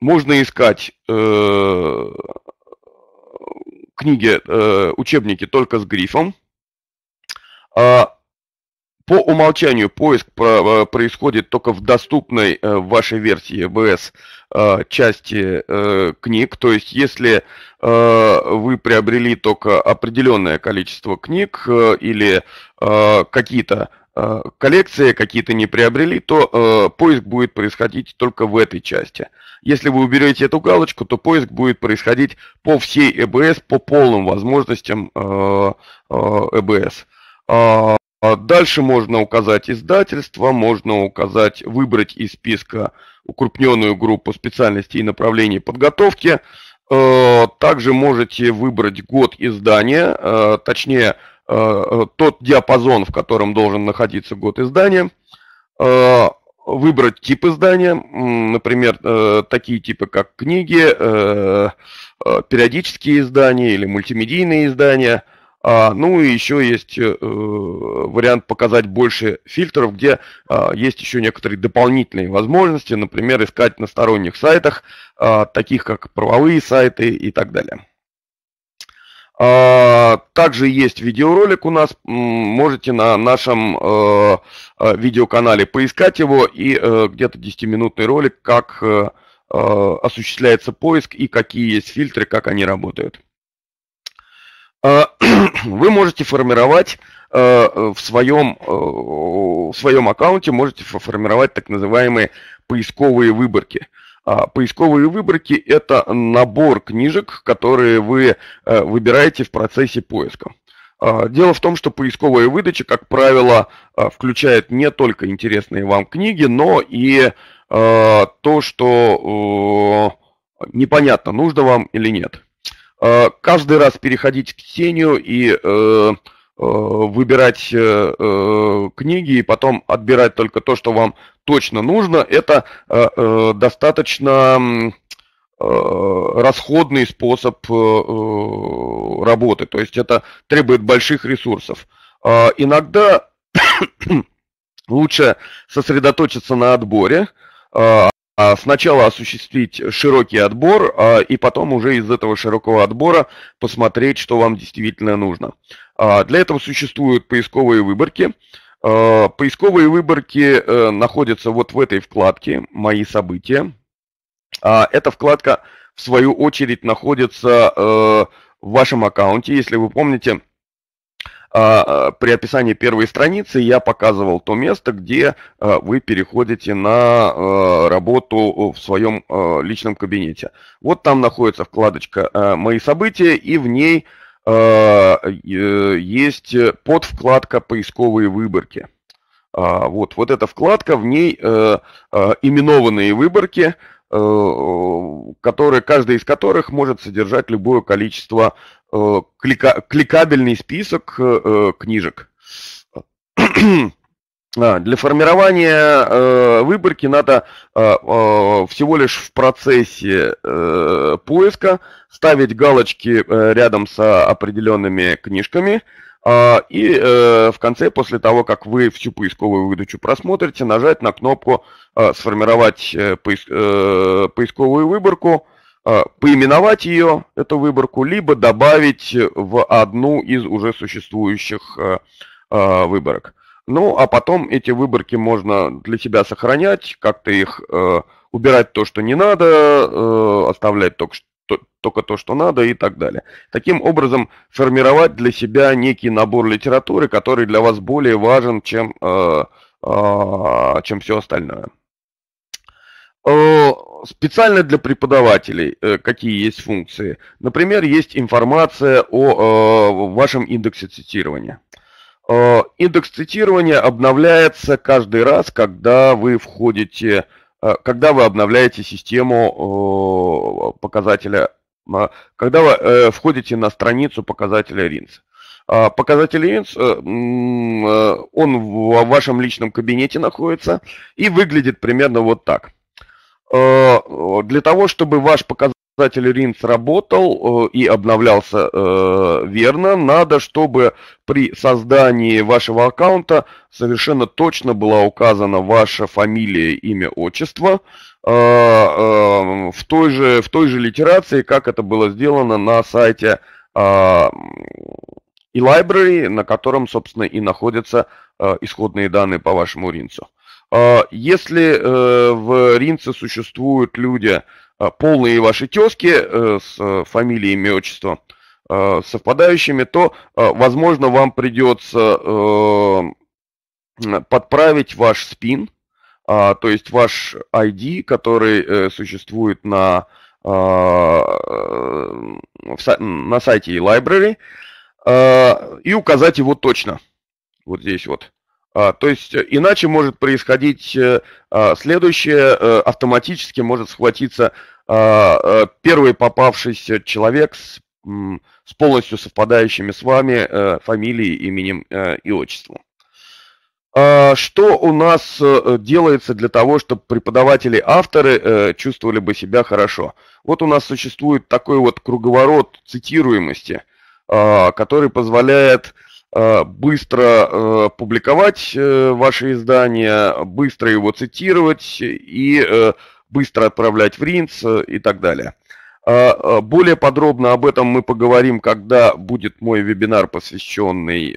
Можно искать книги, учебники только с грифом. А по умолчанию поиск э, происходит только в доступной в э, вашей версии ВС э, части книг. То есть, если вы приобрели только определенное количество книг или какие-то коллекции, какие-то не приобрели, то поиск будет происходить только в этой части. Если вы уберете эту галочку, то поиск будет происходить по всей ЭБС, по полным возможностям ЭБС. А дальше можно указать издательство, можно указать, выбрать из списка укрупненную группу специальностей и направлений подготовки. Э, также можете выбрать год издания, э, точнее э, тот диапазон, в котором должен находиться год издания. Выбрать тип издания, например, такие типы, как книги, периодические издания или мультимедийные издания – а, ну и еще есть э, э, вариант показать больше фильтров, где а, есть еще некоторые дополнительные возможности, например, искать на сторонних сайтах, а, таких как правовые сайты и так далее. Также есть видеоролик у нас, можете на нашем э, видеоканале поискать его, и где-то 10-минутный ролик, как осуществляется поиск и какие есть фильтры, как они работают. Э, вы можете формировать э, э, в своем, в своем аккаунте, можете формировать так называемые поисковые выборки. А, поисковые выборки – это набор книжек, которые вы выбираете в процессе поиска. А, дело в том, что поисковая выдача, как правило, включает не только интересные вам книги, но и то, что непонятно, нужно вам или нет. Э, каждый раз переходить к чтению и э, э, выбирать книги и потом отбирать только то, что вам точно нужно, это достаточно расходный способ работы. То есть это требует больших ресурсов. Иногда лучше сосредоточиться на отборе, а, сначала осуществить широкий отбор, а, и потом уже из этого широкого отбора посмотреть, что вам действительно нужно. А, для этого существуют поисковые выборки. Поисковые выборки э, находятся вот в этой вкладке «Мои события». Эта вкладка, в свою очередь, находится э, в вашем аккаунте. Если вы помните, а, при описании первой страницы я показывал то место, где а, вы переходите на а, работу в своем личном кабинете. Вот там находится вкладочка «Мои события», и в ней есть подвкладка «Поисковые выборки». Вот, вот эта вкладка, в ней э, именованные выборки, э, которые, каждый из которых может содержать любое количество Э, клика, кликабельный список э, э, книжек. А, для формирования э, выборки надо э, э, всего лишь в процессе э, поиска ставить галочки э, рядом с определенными книжками. Э, и э, в конце, после того, как вы всю поисковую выдачу просмотрите, нажать на кнопку э, «Сформировать поиск, э, поисковую выборку», Э, поименовать ее, эту выборку, либо добавить в одну из уже существующих э, э, выборок. Ну, а потом эти выборки можно для себя сохранять, как-то их э, убирать то, что не надо, э, оставлять только, что, только то, что надо и так далее. Таким образом, формировать для себя некий набор литературы, который для вас более важен, чем, э, э, чем все остальное. Э, специально для преподавателей э, какие есть функции. Например, есть информация о э, вашем индексе цитирования. Индекс цитирования обновляется каждый раз, когда вы входите, когда вы обновляете систему показателя, когда вы входите на страницу показателя RINS. А, показатель ИНС, он в вашем личном кабинете находится и выглядит примерно вот так – Э, для того, чтобы ваш показатель RIN работал э, и обновлялся э, верно, надо, чтобы при создании вашего аккаунта совершенно точно была указана ваша фамилия, имя, отчество в той же, в той же литерации, как это было сделано на сайте и library, на котором, собственно, и находятся исходные данные по вашему рИНСу. А, если э, в Ринце существуют люди, а, полные ваши тески э, с э, фамилиями и отчеством, а, совпадающими, то, возможно, вам придется подправить ваш спин, то есть ваш ID, который существует на, на сайте e-library, и указать его точно. Вот здесь вот. А, то есть э, иначе может происходить э, а, следующее, э, автоматически может схватиться а, первый попавшийся человек с, с полностью совпадающими с вами фамилией, именем и отчеством. Что у нас делается для того, чтобы преподаватели-авторы чувствовали бы себя хорошо? Вот у нас существует такой вот круговорот цитируемости, который позволяет Э, быстро э, публиковать э, ваше издание, быстро его цитировать и быстро отправлять в РИНЦ и так далее. Более подробно об этом мы поговорим, когда будет мой вебинар, посвященный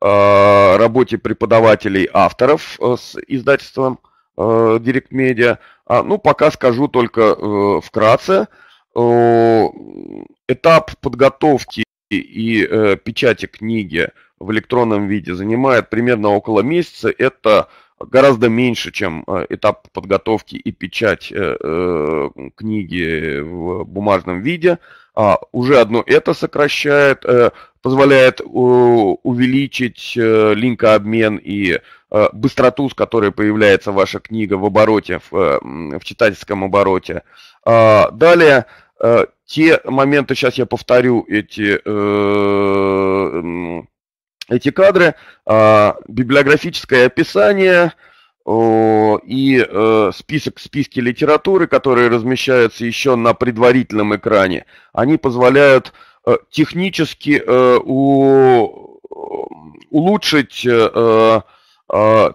работе преподавателей авторов с издательством Direct Media. А, ну, пока скажу только вкратце. Этап подготовки и э, печати книги в электронном виде занимает примерно около месяца. Это гораздо меньше, чем э, этап подготовки и печать э, э, книги в бумажном виде. А уже одно это сокращает, позволяет увеличить линкообмен и быстроту, с которой появляется ваша книга в обороте, в, в читательском обороте. А, далее Э, те моменты, сейчас я повторю эти, э, эти кадры, а, библиографическое описание и э, список, списки литературы, которые размещаются еще на предварительном экране, они позволяют технически улучшить а,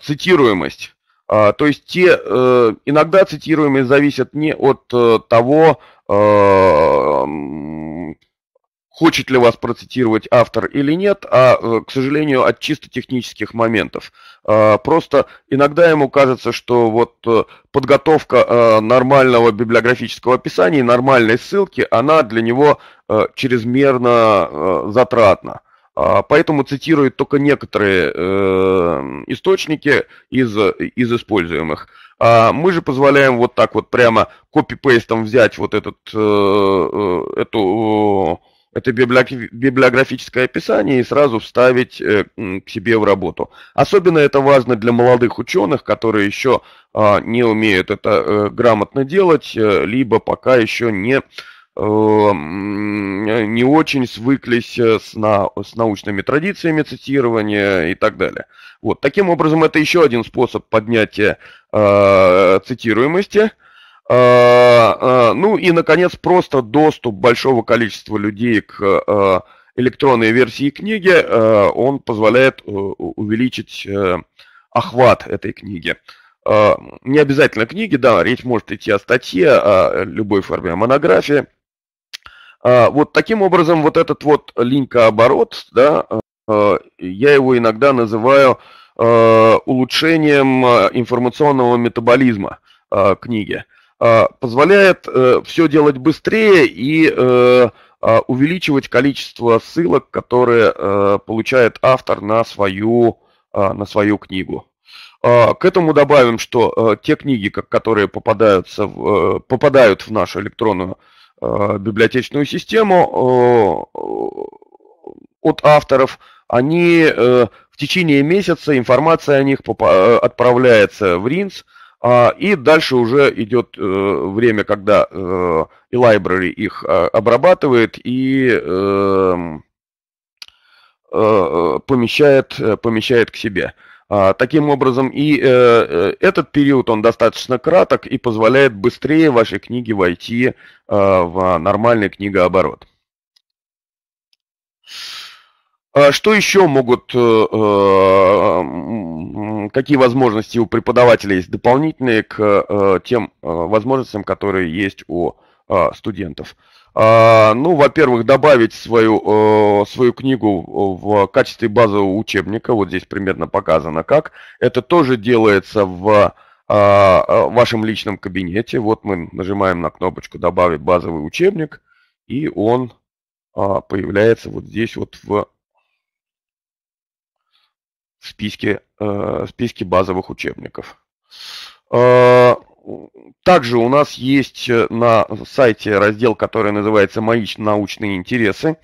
цитируемость. А, то есть те иногда цитируемость зависит не от того, Эм, хочет ли вас процитировать автор или нет, а, э, к сожалению, от чисто технических моментов. Э, просто иногда ему кажется, что вот э, подготовка нормального библиографического описания, нормальной ссылки, она для него чрезмерно затратна. А, поэтому цитирует только некоторые источники из, из используемых. А мы же позволяем вот так вот прямо копипейстом взять вот этот, э, э, эту, э, это библиографическое описание и сразу вставить к себе в работу. Особенно это важно для молодых ученых, которые еще а, не умеют это грамотно делать, либо пока еще не Эм, э, не очень свыклись э, с, на, с научными традициями цитирования и так далее. Вот. Таким образом, это еще один способ поднятия э, цитируемости. Э, э, ну и, наконец, просто доступ большого количества людей к э, электронной версии книги, э, он позволяет э, увеличить э, охват этой книги э, не обязательно книги, да, речь может идти о статье, о любой форме, монографии. А, вот таким образом вот этот вот линкооборот, да, а, я его иногда называю а, улучшением информационного метаболизма книги. Позволяет э, все делать быстрее и э, увеличивать количество ссылок, которые э, получает автор на свою, на свою книгу. К этому добавим, что те книги, которые попадаются, попадают в нашу электронную Э, библиотечную систему э, от авторов, они э, в течение месяца информация о них отправляется в РИНС, а, и дальше уже идет время, когда и library их обрабатывает и эм, помещает, помещает к себе. А, таким образом, и э, э, этот период, он достаточно краток и позволяет быстрее вашей книге войти э, в нормальный книгооборот. А что еще могут, какие возможности у преподавателя есть дополнительные к тем возможностям, которые есть у а, студентов. А, ну, во-первых, добавить свою, э, свою книгу в качестве базового учебника. Вот здесь примерно показано как. Это тоже делается а, в вашем личном кабинете. Вот мы нажимаем на кнопочку «Добавить базовый учебник», и он появляется вот здесь вот в списке, э, списке базовых учебников. Также у нас есть э, на сайте раздел, который называется «Мои научные интересы».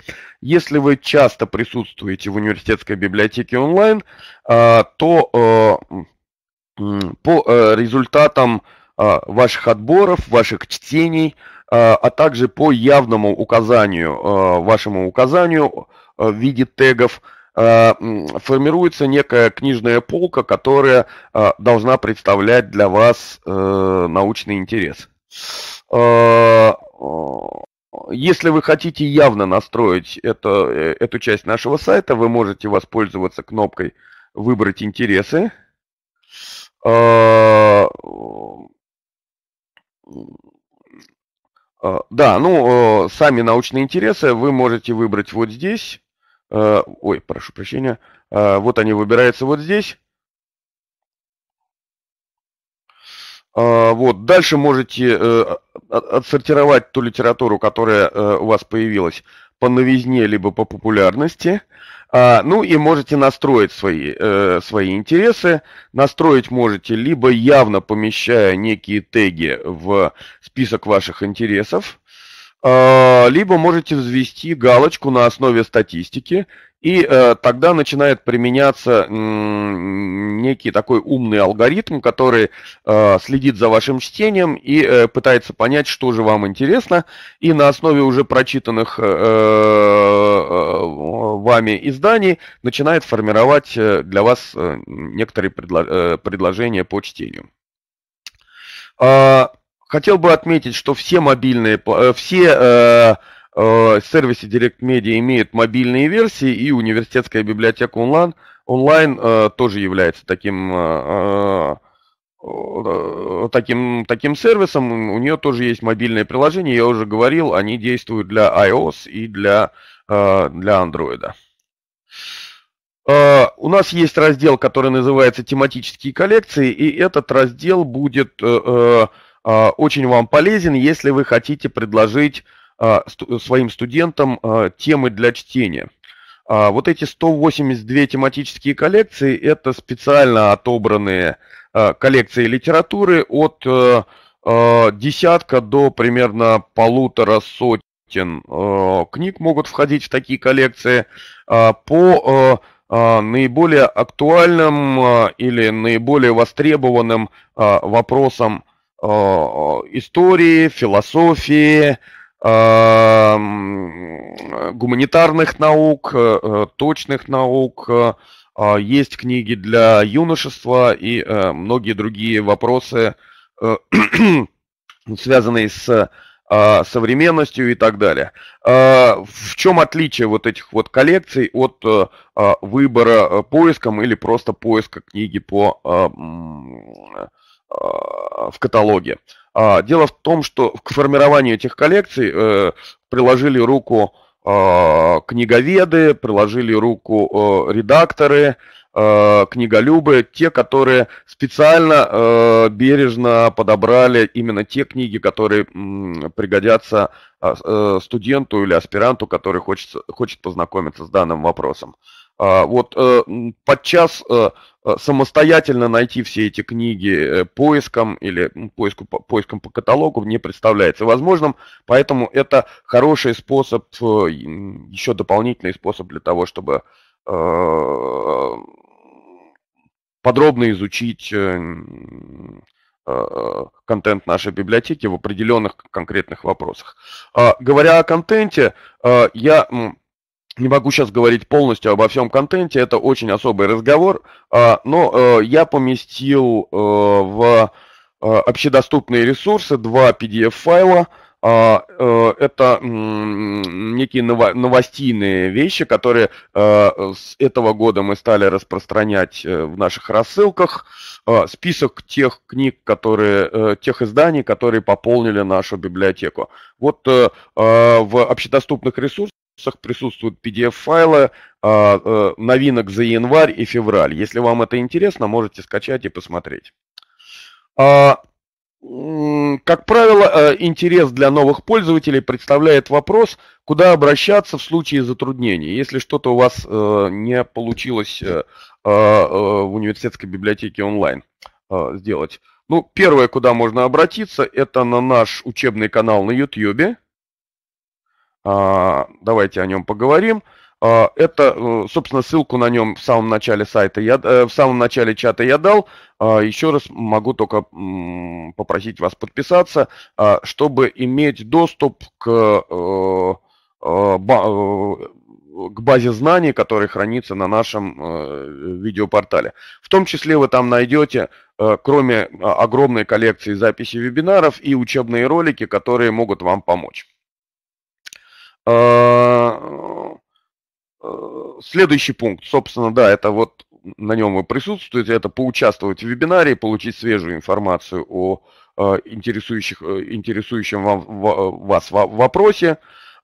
Если вы часто присутствуете в университетской библиотеке онлайн, э, то э, по результатам ваших отборов, ваших чтений, а также по явному указанию, вашему указанию в виде тегов – Э, формируется некая книжная полка, которая э, должна представлять для вас э, научный интерес. Если вы хотите явно настроить это, эту часть нашего сайта, вы можете воспользоваться кнопкой «Выбрать интересы». Да, ну, сами научные интересы вы можете выбрать вот здесь. Э, ой, прошу прощения, э, вот они выбираются вот здесь. Э, вот, дальше можете отсортировать ту литературу, которая у вас появилась по новизне, либо по популярности. А, ну и можете настроить свои, свои интересы. Настроить можете либо явно помещая некие теги в список ваших интересов, а, либо можете взвести галочку на основе статистики, и э, тогда начинает применяться некий такой умный алгоритм, который э, следит за вашим чтением и э, пытается понять, что же вам интересно, и на основе уже прочитанных вами изданий начинает формировать для вас некоторые предложения по чтению. А, Хотел бы отметить, что все мобильные, э, все э, э, сервисы Direct Media имеют мобильные версии, и университетская библиотека онлайн, онлайн тоже является таким таким, таким сервисом. У нее тоже есть мобильное приложение, я уже говорил, они действуют для iOS и для, для Android. У нас есть раздел, который называется «Тематические коллекции», и этот раздел будет а, очень вам полезен, если вы хотите предложить а, своим студентам а, темы для чтения. Вот эти 182 тематические коллекции – это специально отобранные коллекции литературы от э, десятка до примерно полутора сотен э, книг могут входить в такие коллекции по э, наиболее актуальным или наиболее востребованным вопросам Э, истории, философии, эм, гуманитарных наук, э, э, точных наук, есть книги для юношества и многие другие вопросы, связанные с современностью и так далее. В чем отличие вот этих вот коллекций от выбора поиском или просто поиска книги по а, в каталоге. А, дело в том, что к формированию этих коллекций э, приложили руку а, книговеды, приложили руку э, редакторы, э, книголюбы, те, которые специально бережно подобрали именно те книги, которые пригодятся студенту или аспиранту, который хочет, хочет познакомиться с данным вопросом. А, вот э, подчас э, э, самостоятельно найти все эти книги поиском или поиску, поиском по каталогу не представляется возможным, поэтому это хороший способ, еще дополнительный способ для того, чтобы подробно изучить контент нашей библиотеки в определенных конкретных вопросах. А, говоря о контенте, я не могу сейчас говорить полностью обо всем контенте, это очень особый разговор, а, но э, я поместил э, в э, общедоступные ресурсы два PDF-файла. А, это некие новостейные вещи, которые с этого года мы стали распространять в наших рассылках. А, список тех книг, которые, тех изданий, которые пополнили нашу библиотеку. Вот в общедоступных ресурсах курсах присутствуют PDF-файлы а, э, новинок за январь и февраль. Если вам это интересно, можете скачать и посмотреть. А, как правило, э, интерес для новых пользователей представляет вопрос, куда обращаться в случае затруднений. Если что-то у вас э, не получилось а, в университетской библиотеке онлайн сделать. Ну, первое, куда можно обратиться, это на наш учебный канал на YouTube. А, давайте о нем поговорим. А, это, э, собственно, ссылку на нем в самом начале сайта я, э, в самом начале чата я дал. А, Еще раз могу только попросить вас подписаться, чтобы иметь доступ к, э, к базе знаний, которая хранится на нашем видеопортале. В том числе вы там найдете, кроме огромной коллекции записей вебинаров и учебные ролики, которые могут вам помочь. Э, э, следующий пункт, собственно, да, это вот на нем вы присутствуете, это поучаствовать в вебинаре, получить свежую информацию о э, интересующих, интересующем вам, вас вопросе.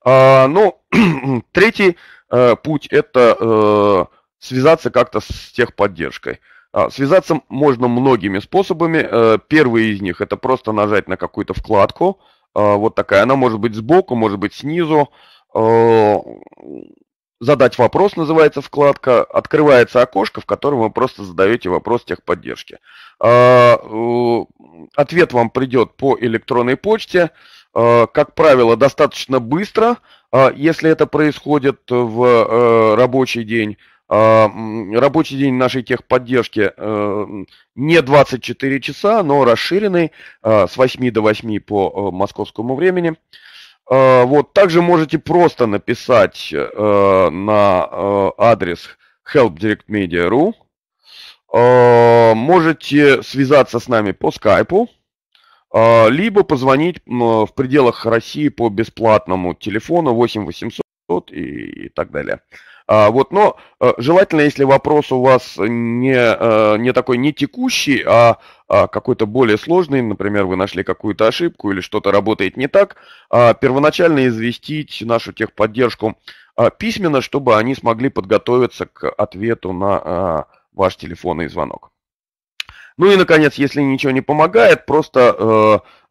Ну, третий путь – это связаться как-то с техподдержкой. Связаться можно многими способами. Первый из них – это просто нажать на какую-то вкладку. Вот такая, она может быть сбоку, может быть снизу. Э, задать вопрос, называется вкладка, открывается окошко, в котором вы просто задаете вопрос техподдержки. Э, э, ответ вам придет по электронной почте, как правило, достаточно быстро, если это происходит в рабочий день. Рабочий день нашей техподдержки не 24 часа, но расширенный с 8 до 8 по московскому времени. Э, вот, также можете просто написать э, на э, адрес helpdirectmedia.ru. можете связаться с нами по скайпу, либо позвонить в пределах России по бесплатному телефону 8 800 и так далее. А, вот, но а, желательно, если вопрос у вас не, а, не такой не текущий, а, а какой-то более сложный, например, вы нашли какую-то ошибку или что-то работает не так, а, первоначально известить нашу техподдержку а, письменно, чтобы они смогли подготовиться к ответу на а, ваш телефонный звонок. Ну и, наконец, если ничего не помогает, просто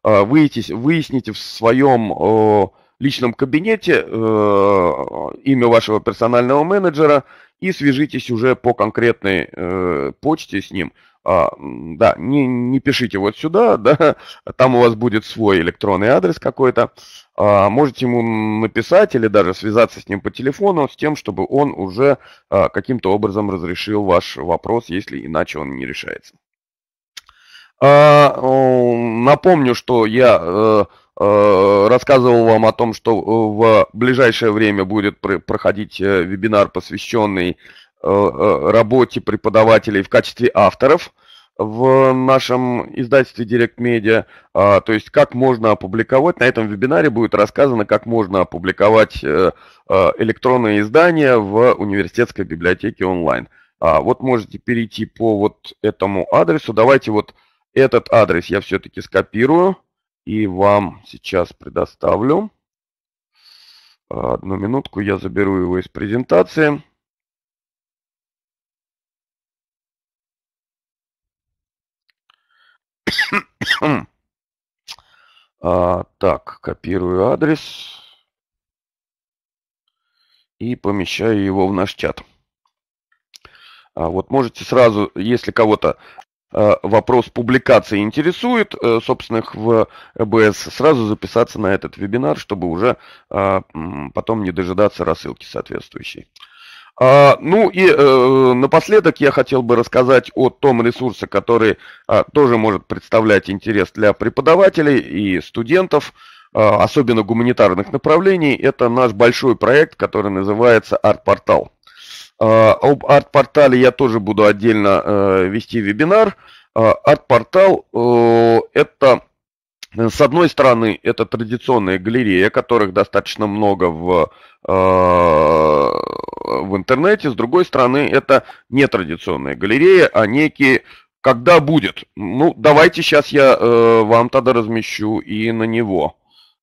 э, э, выясните, выясните в своем... Э, личном кабинете э, имя вашего персонального менеджера и свяжитесь уже по конкретной э, почте с ним. А, да, не, не пишите вот сюда, да, там у вас будет свой электронный адрес какой-то. А, можете ему написать или даже связаться с ним по телефону, с тем, чтобы он уже а, каким-то образом разрешил ваш вопрос, если иначе он не решается. Э, э, напомню, что я э, рассказывал вам о том, что в ближайшее время будет проходить вебинар, посвященный работе преподавателей в качестве авторов в нашем издательстве Direct Media, а, то есть как можно опубликовать, на этом вебинаре будет рассказано, как можно опубликовать электронные издания в университетской библиотеке онлайн. А, вот можете перейти по вот этому адресу, давайте вот этот адрес я все-таки скопирую и вам сейчас предоставлю. А, одну минутку, я заберу его из презентации. а, так, копирую адрес и помещаю его в наш чат. А вот можете сразу, если кого-то Э, вопрос публикации интересует э, собственных в э БС, сразу записаться на этот вебинар, чтобы уже потом не дожидаться рассылки соответствующей. А, ну и напоследок я хотел бы рассказать о том ресурсе, который тоже может представлять интерес для преподавателей и студентов, особенно гуманитарных направлений. Это наш большой проект, который называется «Арт-портал». А, об арт-портале я тоже буду отдельно э, вести вебинар. А, арт-портал э, – это, с одной стороны, это традиционные галереи, которых достаточно много в, э, в интернете. С другой стороны, это нетрадиционные галереи, а некие когда будет? Ну, давайте сейчас я вам тогда размещу и на него.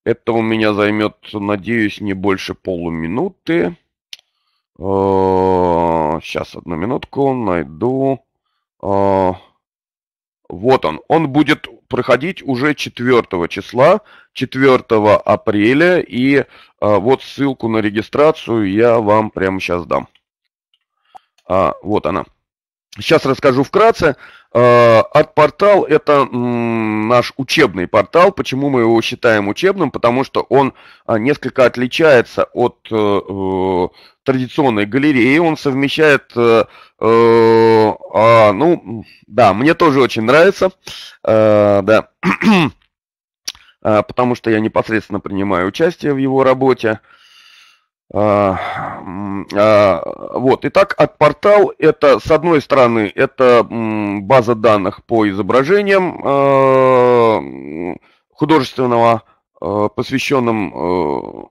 Это у меня займет, надеюсь, не больше полуминуты. Сейчас, э, одну минутку, найду. Э, вот он. Он будет проходить уже 4 числа, 4 апреля. И э, вот ссылку на регистрацию я вам прямо сейчас дам. А, вот она. Сейчас расскажу вкратце. Э, арт-портал – это наш учебный портал. Почему мы его считаем учебным? Потому что он а, несколько отличается от э, э, традиционной галереи. Он совмещает, а, ну, да, мне тоже очень нравится, да, а, потому что я непосредственно принимаю участие в его работе. Э, а, а, вот, итак, от а, портал это, с одной стороны, это база данных по изображениям художественного, посвященным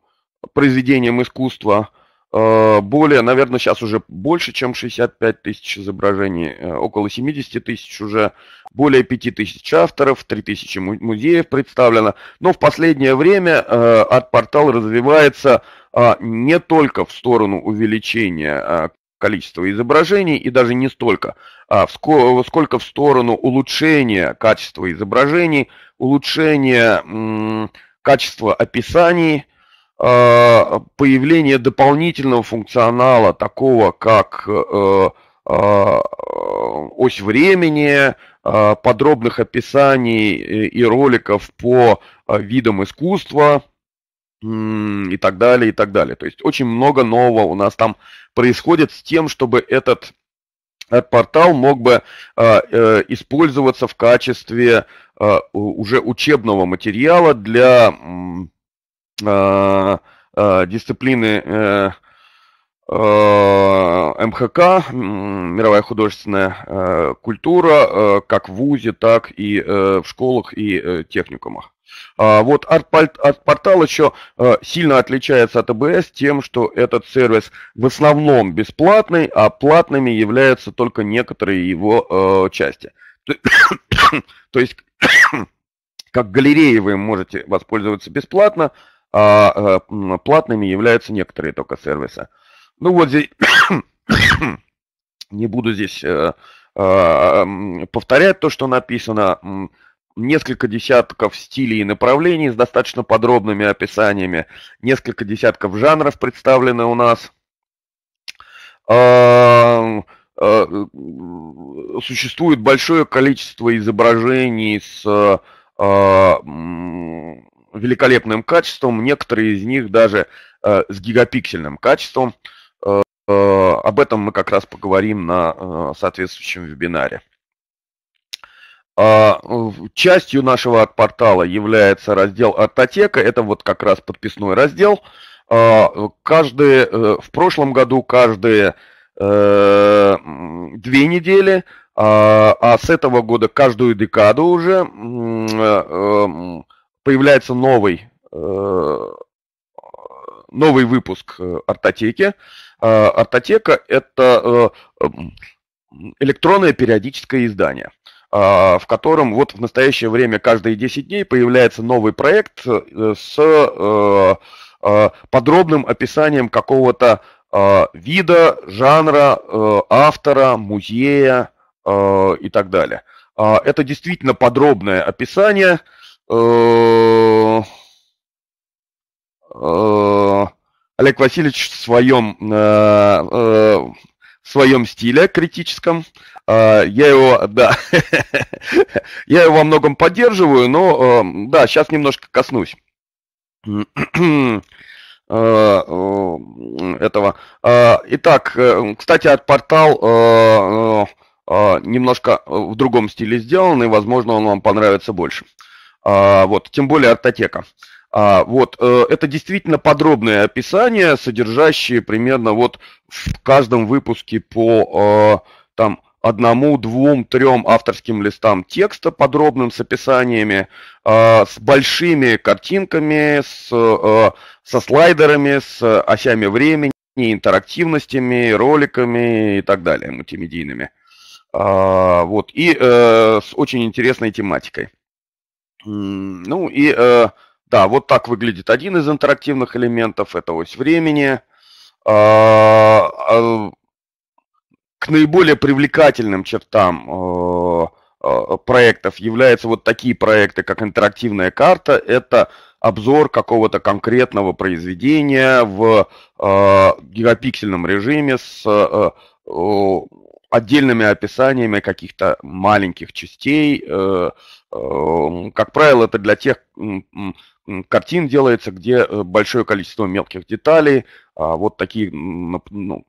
произведениям искусства. Более, наверное, сейчас уже больше, чем 65 тысяч изображений, э, около 70 тысяч уже, более 5 тысяч авторов, 3 тысячи музеев представлено. Но в последнее время от э, портал развивается а, не только в сторону увеличения а, количества изображений и даже не столько, а сколько в сторону улучшения качества изображений, улучшения качества описаний, а, появление дополнительного функционала, такого как э, э, ось времени, подробных описаний и роликов по видам искусства – и так далее, и так далее. То есть очень много нового у нас там происходит с тем, чтобы этот портал мог бы а, э, использоваться в качестве а, уже учебного материала для а, дисциплины э, МХК, мировая художественная э, культура, как в ВУЗе, так и в школах и техникумах. А, вот арт-портал еще э, сильно отличается от АБС тем, что этот сервис в основном бесплатный, а платными являются только некоторые его э, части. То есть, как галереи вы можете воспользоваться бесплатно, а э, платными являются некоторые только сервисы. Ну вот здесь, не буду здесь повторять то, что написано, несколько десятков стилей и направлений с достаточно подробными описаниями, несколько десятков жанров представлены у нас. А, а, существует большое количество изображений с а, великолепным качеством, некоторые из них даже с гигапиксельным качеством. Об этом мы как раз поговорим на соответствующем вебинаре. А, э, частью нашего портала является раздел «Артотека». Это вот как раз подписной раздел. А, каждые, э, в прошлом году каждые э, две недели, а, а с этого года каждую декаду уже эм, появляется новый, новый выпуск «Артотеки». «Артотека» — это эм, электронное периодическое издание – а, в котором вот в настоящее время каждые 10 дней появляется новый проект э, с э, а, подробным описанием какого-то а, вида, жанра, э, автора, музея и так далее. Это действительно подробное описание. Олег Васильевич в своем в своем стиле критическом. А, я его, да, я его во многом поддерживаю, но, а, да, сейчас немножко коснусь а, э, этого. Итак, э, кстати, от портал э, немножко в другом стиле сделан, и, возможно, он вам понравится больше. Вот, тем более артотека. А, вот, э, это действительно подробное описание, содержащее примерно вот в каждом выпуске по э, там одному, двум, трем авторским листам текста, подробным с описаниями, э, с большими картинками, с, э, со слайдерами, с осями времени, интерактивностями, роликами и так далее, мультимедийными. Э, вот, и э, с очень интересной тематикой. Ну и э, да, вот так выглядит один из интерактивных элементов, это ось времени. А, а, к наиболее привлекательным чертам э, э, проектов являются вот такие проекты, как интерактивная карта. Это обзор какого-то конкретного произведения в э, гигапиксельном режиме с отдельными описаниями каких-то маленьких частей. Как правило, это для тех картин делается, где э, большое количество мелких деталей. А, вот такие, ну,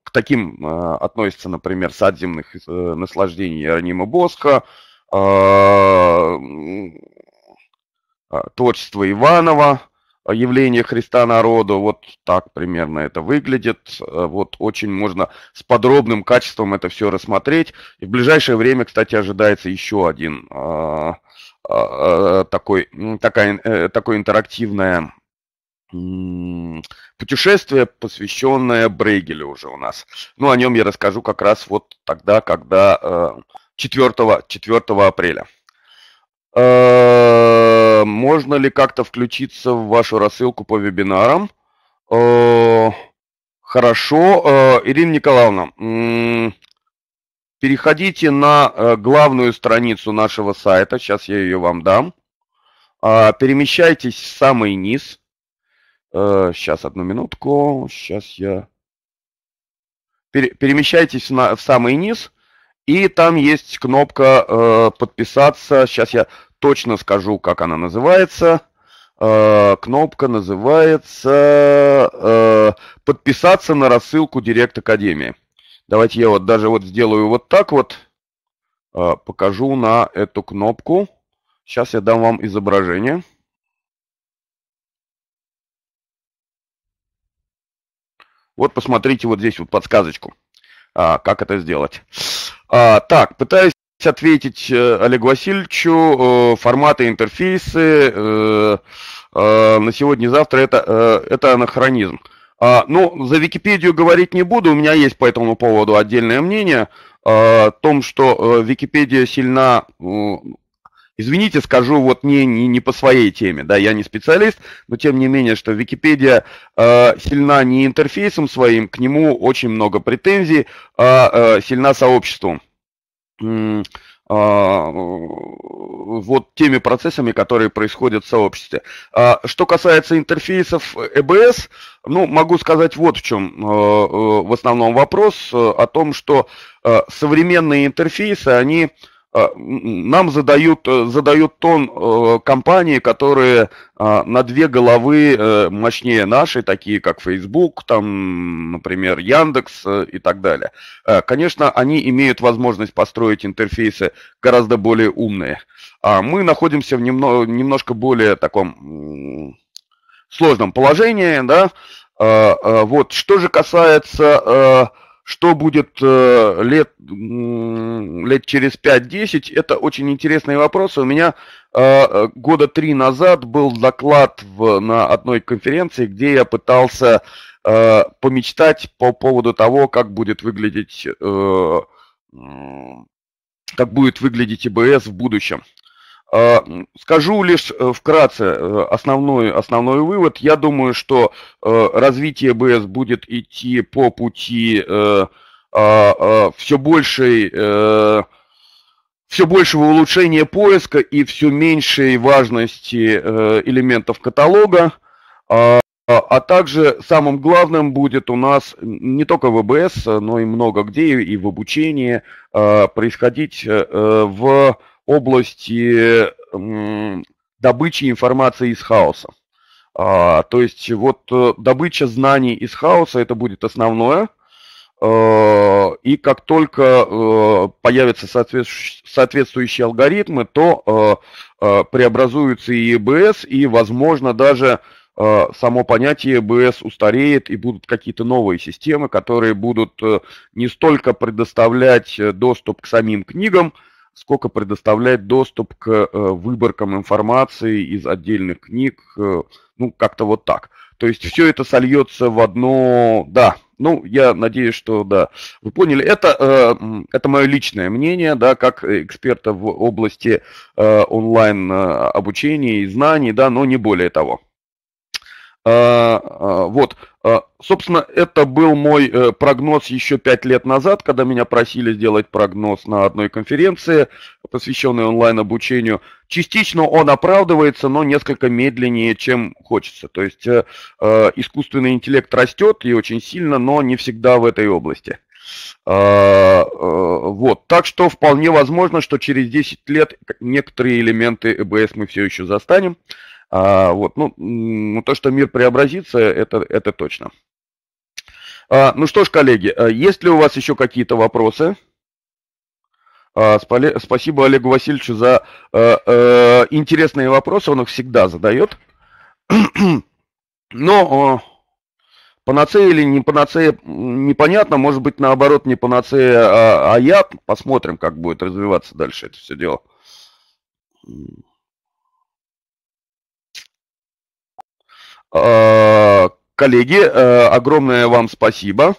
к таким а, относятся, например, сад земных э, наслаждений Иеронима Босха, а, творчество Иванова, явление Христа народу. Вот так примерно это выглядит. Вот очень можно с подробным качеством это все рассмотреть. И в ближайшее время, кстати, ожидается еще один а, а, такой, такая, э, такое интерактивное путешествие, посвященное Брейгелю уже у нас. Ну, о нем я расскажу как раз вот тогда, когда 4, э, 4 апреля. Э, можно ли как-то включиться в вашу рассылку по вебинарам? Хорошо, Ирина Николаевна, переходите на э, главную страницу нашего сайта, сейчас я ее вам дам, а, перемещайтесь в самый низ, сейчас э, одну минутку, сейчас я... Перемещайтесь в самый низ, и там есть кнопка э, подписаться. Сейчас я точно скажу, как она называется. кнопка называется подписаться на рассылку Директ Академии. Давайте я вот даже вот сделаю вот так вот. А, покажу на эту кнопку. Сейчас я дам вам изображение. Вот посмотрите вот здесь вот подсказочку, а, как это сделать. А, так, пытаюсь ответить э, Олегу Васильевичу. Э, форматы, интерфейсы э, на сегодня-завтра это, это анахронизм. А, ну, за Википедию говорить не буду, у меня есть по этому поводу отдельное мнение а, о том, что э, Википедия сильна Извините, скажу вот не, не, не по своей теме, да, я не специалист, но тем не менее, что Википедия э, сильна не интерфейсом своим, к нему очень много претензий, а э, сильна сообществом. А, вот теми процессами, которые происходят в сообществе. А, что касается интерфейсов EBS, э ну, могу сказать вот в чем а, в основном вопрос, э, о том, что современные интерфейсы, они Э, нам задают, э, задают тон э, компании, которые на две головы мощнее нашей, такие как Facebook, там, например, Яндекс и так далее. Конечно, они имеют возможность построить интерфейсы гораздо более умные. А мы находимся в немного, немножко более таком сложном положении, да. Вот, что же касается что будет э, лет, лет через 5-10, это очень интересные вопросы. У меня э, года три назад был доклад в, на одной конференции, где я пытался э, помечтать по поводу того, как будет выглядеть как будет выглядеть ИБС в будущем. Э, скажу лишь э, вкратце э, основной, основной вывод. Я думаю, что развитие БС будет идти по пути а, а, все большей все большего улучшения поиска и все меньшей важности элементов каталога. А, а также самым главным будет у нас не только в ВБС, но и много где, и в обучении происходить в области добычи информации из хаоса. А, то есть вот э, добыча знаний из хаоса это будет основное. Э, и как только э, появятся соответствующие алгоритмы, то преобразуется и EBS и, возможно, даже само понятие EBS устареет, и будут какие-то новые системы, которые будут не столько предоставлять доступ к самим книгам, сколько предоставляет доступ к э, выборкам информации из отдельных книг, э, ну, как-то вот так. То есть все это сольется в одно, да, ну, я надеюсь, что да, вы поняли. Это, э, это мое личное мнение, да, как эксперта в области э, онлайн-обучения э, и знаний, да, но не более того. А, а, вот, а, собственно, это был мой э, прогноз еще пять лет назад, когда меня просили сделать прогноз на одной конференции, посвященной онлайн-обучению. Частично он оправдывается, но несколько медленнее, чем хочется. То есть э, э, искусственный интеллект растет и очень сильно, но не всегда в этой области. Вот, так что вполне возможно, что через 10 лет некоторые элементы ЭБС мы все еще застанем. А, вот, ну, то, что мир преобразится, это, это точно. А, ну что ж, коллеги, а есть ли у вас еще какие-то вопросы? А, спасибо Олегу Васильевичу за э, э, интересные вопросы, он их всегда задает. Но панацея или не панацея, непонятно, может быть, наоборот, не панацея, а, а я. Посмотрим, как будет развиваться дальше это все дело. Э, коллеги, э, огромное вам спасибо.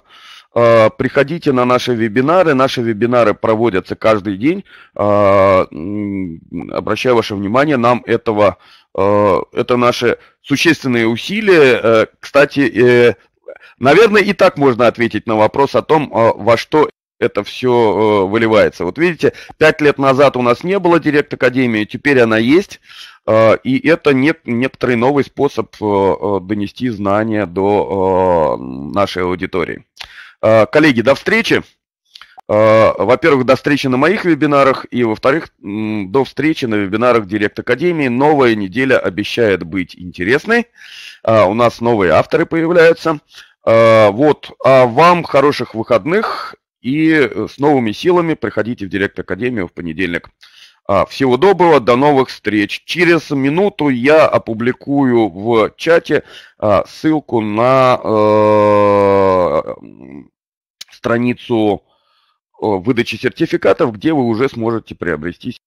Э, приходите на наши вебинары. Наши вебинары проводятся каждый день. Обращаю ваше внимание, нам этого, это наши существенные усилия. Кстати, наверное, и так можно ответить на вопрос о том, во что это все выливается. Вот видите, пять лет назад у нас не было директ-академии, теперь она есть. Э, и это не, некоторый новый способ э, э, донести знания до нашей аудитории. Коллеги, до встречи. Во-первых, до встречи на моих вебинарах, и во-вторых, до встречи на вебинарах Директ Академии. Новая неделя обещает быть интересной. У нас новые авторы появляются. Вот, а вам хороших выходных и с новыми силами приходите в Директ Академию в понедельник. А, всего доброго, до новых встреч. Через минуту я опубликую в чате а, ссылку на э, страницу э, выдачи сертификатов, где вы уже сможете приобрести